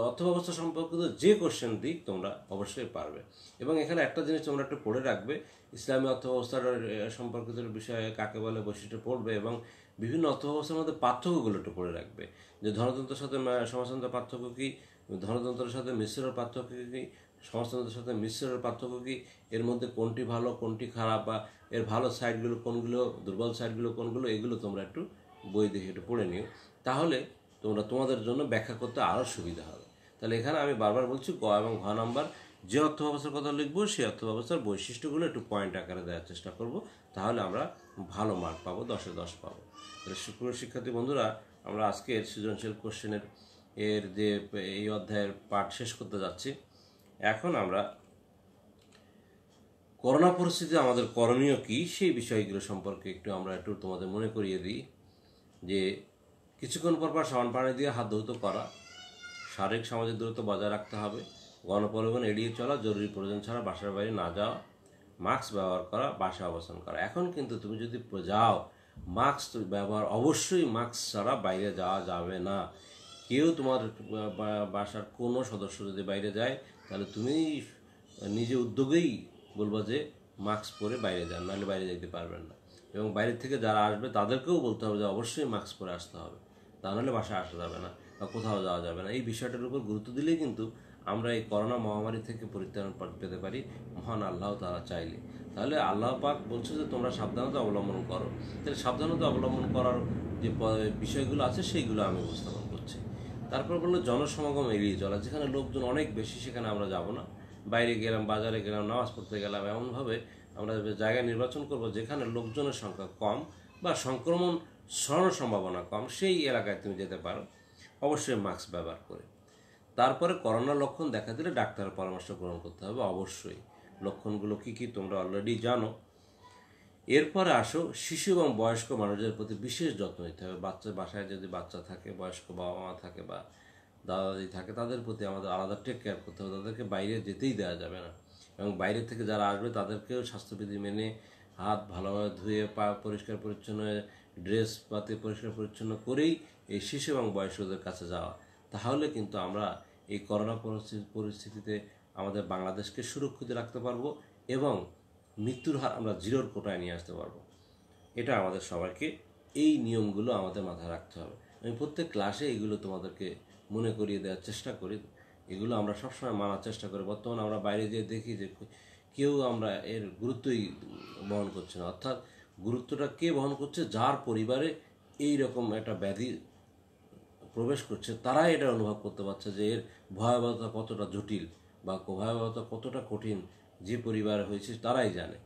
অর্থব্যবস্থা সম্পর্কিত যে কোশ্চেন তোমরা অবশ্যই পারবে এবং এখানে একটা জিনিস তোমরা একটু পড়ে রাখবে ইসলামী অর্থব্যবস্থার সম্পর্কিত বিষয়ে কাকে বলে বৈশিষ্ট্য পড়বে এবং বিভিন্ন অর্থব্যবস্থার মধ্যে পার্থক্যগুলো একটু পড়ে রাখবে যে ধনতন্ত্রের সাথে সমাজতন্ত্র পার্থক্য কী ধনতন্ত্রের সাথে মিশ্রের পার্থক্য কী সমাজতন্ত্রের সাথে মিশ্রের পার্থক্য কী এর মধ্যে কোনটি ভালো কোনটি খারাপ বা এর ভালো সাইডগুলো কোনগুলো দুর্বল সাইডগুলো কোনগুলো এগুলো তোমরা একটু বই দেখে একটু পড়ে নিও তাহলে তোমরা তোমাদের জন্য ব্যাখ্যা করতে আরও সুবিধা হবে তাহলে এখানে আমি বারবার বলছি গ এবং ঘ নাম্বার যে অর্থ ব্যবস্থার কথা লিখবো সেই অর্থ ব্যবস্থার বৈশিষ্ট্যগুলো একটু পয়েন্ট আকারে দেওয়ার চেষ্টা করব তাহলে আমরা ভালো মার্ক পাবো দশে দশ পাবো তাহলে সুপ্রিয় শিক্ষার্থী বন্ধুরা আমরা আজকের সৃজনশীল কোশ্চেনের এর যে এই অধ্যায়ের পাঠ শেষ করতে যাচ্ছি এখন আমরা করোনা পরিস্থিতি আমাদের করণীয় কী সেই বিষয়গুলো সম্পর্কে একটু আমরা একটু তোমাদের মনে করিয়ে দিই যে কিছুক্ষণ পর পর সাবান পানি দিয়ে হাত ধৌত করা শারীরিক সামাজিক দূরত্ব বজায় রাখতে হবে গণপরিবহন এড়িয়ে চলা জরুরি প্রয়োজন ছাড়া বাসার বাইরে না যাওয়া মাস্ক ব্যবহার করা বাসা অবস্থান করা এখন কিন্তু তুমি যদি যাও মাস্ক ব্যবহার অবশ্যই মাস্ক ছাড়া বাইরে যাওয়া যাবে না কেউ তোমার বাসার কোনো সদস্য যদি বাইরে যায় তাহলে তুমি নিজে উদ্যোগেই বলবো যে মাস্ক পরে বাইরে যান নাহলে বাইরে যেতে পারবেন না এবং বাইরে থেকে যারা আসবে তাদেরকেও বলতে হবে যে অবশ্যই মাস্ক পরে আসতে হবে নাহলে বাসায় আসা যাবে না বা কোথাও যাওয়া যাবে না এই বিষয়টার উপর গুরুত্ব দিলেই কিন্তু আমরা এই করোনা মহামারী থেকে পরিত্রাণ পেতে পারি মহান আল্লাহ তারা চাইলে তাহলে আল্লাহ পাক বলছে যে তোমরা সাবধানতা অবলম্বন করো তাহলে সাবধানতা অবলম্বন করার যে বিষয়গুলো আছে সেইগুলো আমি উপস্থাপন করছি তারপর বললো জনসমাগম এড়িয়ে চলা যেখানে লোকজন অনেক বেশি সেখানে আমরা যাব না বাইরে গেলাম বাজারে গেলাম নামাজ পড়তে গেলাম এমনভাবে আমরা জায়গা নির্বাচন করব যেখানে লোকজনের সংখ্যা কম বা সংক্রমণ সরানোর সম্ভাবনা কম সেই এলাকায় তুমি যেতে পারো অবশ্যই মাস্ক ব্যবহার করে তারপরে করোনা লক্ষণ দেখা দিলে ডাক্তারের পরামর্শ গ্রহণ করতে হবে অবশ্যই লক্ষণগুলো কী কী তোমরা অলরেডি জানো এরপরে আসো শিশু এবং বয়স্ক মানুষদের প্রতি বিশেষ যত্ন নিতে হবে বাচ্চা বাসায় যদি বাচ্চা থাকে বয়স্ক বাবা মা থাকে বা দাদা দাদি থাকে তাদের প্রতি আমাদের আলাদা টেক কেয়ার করতে হবে তাদেরকে বাইরে যেতেই দেওয়া যাবে না এবং বাইরে থেকে যারা আসবে তাদেরকেও স্বাস্থ্যবিধি মেনে হাত ভালোভাবে ধুয়ে পা পরিষ্কার পরিচ্ছন্ন ড্রেস পাতি পরিষ্কার পরিচ্ছন্ন করেই এই শিশু এবং বয়স্কদের কাছে যাওয়া তাহলে কিন্তু আমরা এই করোনা পরিস্থিতিতে আমাদের বাংলাদেশকে সুরক্ষিত রাখতে পারবো এবং মৃত্যুর হার আমরা জিরোর কোটায় নিয়ে আসতে পারবো এটা আমাদের সবাইকে এই নিয়মগুলো আমাদের মাথায় রাখতে হবে আমি প্রত্যেক ক্লাসে এগুলো তোমাদেরকে মনে করিয়ে দেওয়ার চেষ্টা করি এগুলো আমরা সবসময় মানার চেষ্টা করি বর্তমানে আমরা বাইরে যেয়ে দেখি যে কেউ আমরা এর গুরুত্বই বহন করছে না অর্থাৎ গুরুত্বটা কে বহন করছে যার পরিবারে এই রকম একটা ব্যাধি প্রবেশ করছে তারাই এটা অনুভব করতে পারছে যে এর ভয়াবহতা কতটা জটিল বা ভয়াবহতা কতটা কঠিন যে পরিবার হয়েছে তারাই জানে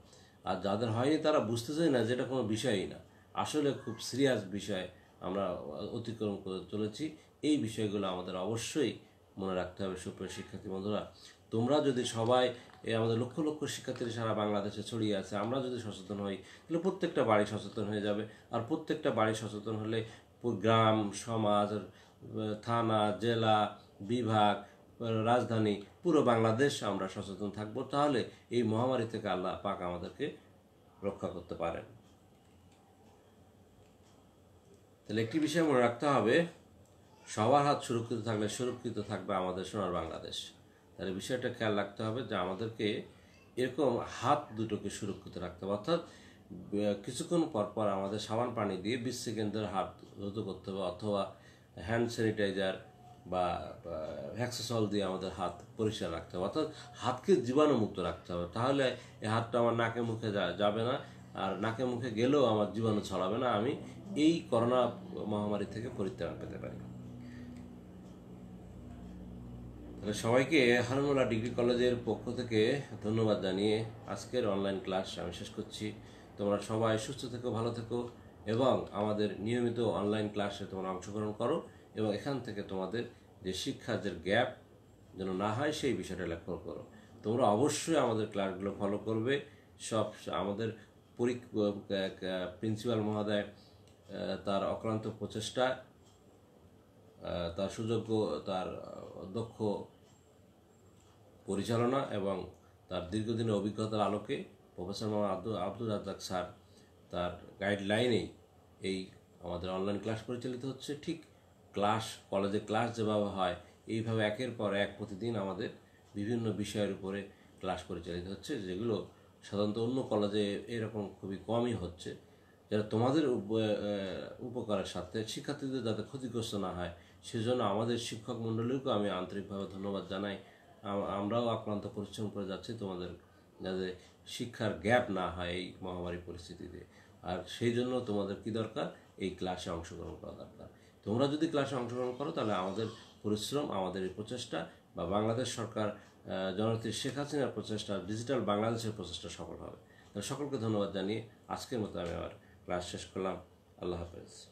আর যাদের হয়নি তারা বুঝতে চায় না যেটা কোনো বিষয়ই না আসলে খুব সিরিয়াস বিষয় আমরা অতিক্রম করে চলেছি এই বিষয়গুলো আমাদের অবশ্যই মনে রাখতে হবে সুপ্রিয় শিক্ষার্থী বন্ধুরা তোমরা যদি সবাই আমাদের লক্ষ লক্ষ শিক্ষার্থীরা সারা বাংলাদেশে ছড়িয়ে আছে আমরা যদি সচেতন হই তাহলে প্রত্যেকটা বাড়ি সচেতন হয়ে যাবে আর প্রত্যেকটা বাড়ি সচেতন হলে গ্রাম সমাজ থানা জেলা বিভাগ রাজধানী পুরো বাংলাদেশ আমরা সচেতন থাকব তাহলে এই মহামারী থেকে আল্লাহ পাক আমাদেরকে রক্ষা করতে পারেন তাহলে একটি বিষয় মনে রাখতে হবে সবার হাত সুরক্ষিত থাকলে সুরক্ষিত থাকবে আমাদের সোনার বাংলাদেশ তাহলে বিষয়টা খেয়াল রাখতে হবে যে আমাদেরকে এরকম হাত দুটোকে সুরক্ষিত রাখতে হবে অর্থাৎ কিছুক্ষণ পরপর আমাদের সাবান পানি দিয়ে বিশ সেকেন্ডের হাত ধুত করতে হবে অথবা হ্যান্ড স্যানিটাইজার বা হ্যাক্সেসল দিয়ে আমাদের হাত পরিষ্কার রাখতে হবে অর্থাৎ হাতকে জীবাণুমুক্ত রাখতে হবে তাহলে এই হাতটা আমার নাকে মুখে যাবে না আর নাকে মুখে গেলেও আমার জীবাণু ছড়াবে না আমি এই করোনা মহামারী থেকে পরিত্রাণ পেতে পারি সবাইকে হারমোলা ডিগ্রি কলেজের পক্ষ থেকে ধন্যবাদ জানিয়ে আজকের অনলাইন ক্লাস আমি শেষ করছি তোমরা সবাই সুস্থ থেকো ভালো থেকো এবং আমাদের নিয়মিত অনলাইন ক্লাসে তোমরা অংশগ্রহণ করো এবং এখান থেকে তোমাদের যে শিক্ষার যে গ্যাপ যেন না হয় সেই বিষয়টা লক্ষ্য করো তোমরা অবশ্যই আমাদের ক্লাসগুলো ফলো করবে সব আমাদের পরি প্রিন্সিপাল মহোদয় তার অক্লান্ত প্রচেষ্টা তার সুযোগ্য তার দক্ষ পরিচালনা এবং তার দীর্ঘদিনের অভিজ্ঞতার আলোকে প্রফেসর মোহাম্মদ আব্দুল আব্দুল রাজ্জাক স্যার তার গাইডলাইনেই এই আমাদের অনলাইন ক্লাস পরিচালিত হচ্ছে ঠিক ক্লাস কলেজে ক্লাস যেভাবে হয় এইভাবে একের পর এক প্রতিদিন আমাদের বিভিন্ন বিষয়ের উপরে ক্লাস পরিচালিত হচ্ছে যেগুলো সাধারণত অন্য কলেজে এরকম খুবই কমই হচ্ছে যারা তোমাদের উপকারের সাথে শিক্ষার্থীদের যাতে ক্ষতিগ্রস্ত না হয় সেজন্য আমাদের শিক্ষক মণ্ডলীকেও আমি আন্তরিকভাবে ধন্যবাদ জানাই আমরাও আক্রান্ত পরিশ্রম করে যাচ্ছি তোমাদের যাতে শিক্ষার গ্যাপ না হয় এই মহামারী পরিস্থিতিতে আর সেই জন্য তোমাদের কি দরকার এই ক্লাসে অংশগ্রহণ করা দরকার তোমরা যদি ক্লাসে অংশগ্রহণ করো তাহলে আমাদের পরিশ্রম আমাদের এই প্রচেষ্টা বা বাংলাদেশ সরকার জননেত্রী শেখ হাসিনার প্রচেষ্টা ডিজিটাল বাংলাদেশের প্রচেষ্টা সফল হবে সকলকে ধন্যবাদ জানিয়ে আজকের মতো আমি আমার ক্লাস শেষ করলাম আল্লাহ হাফেজ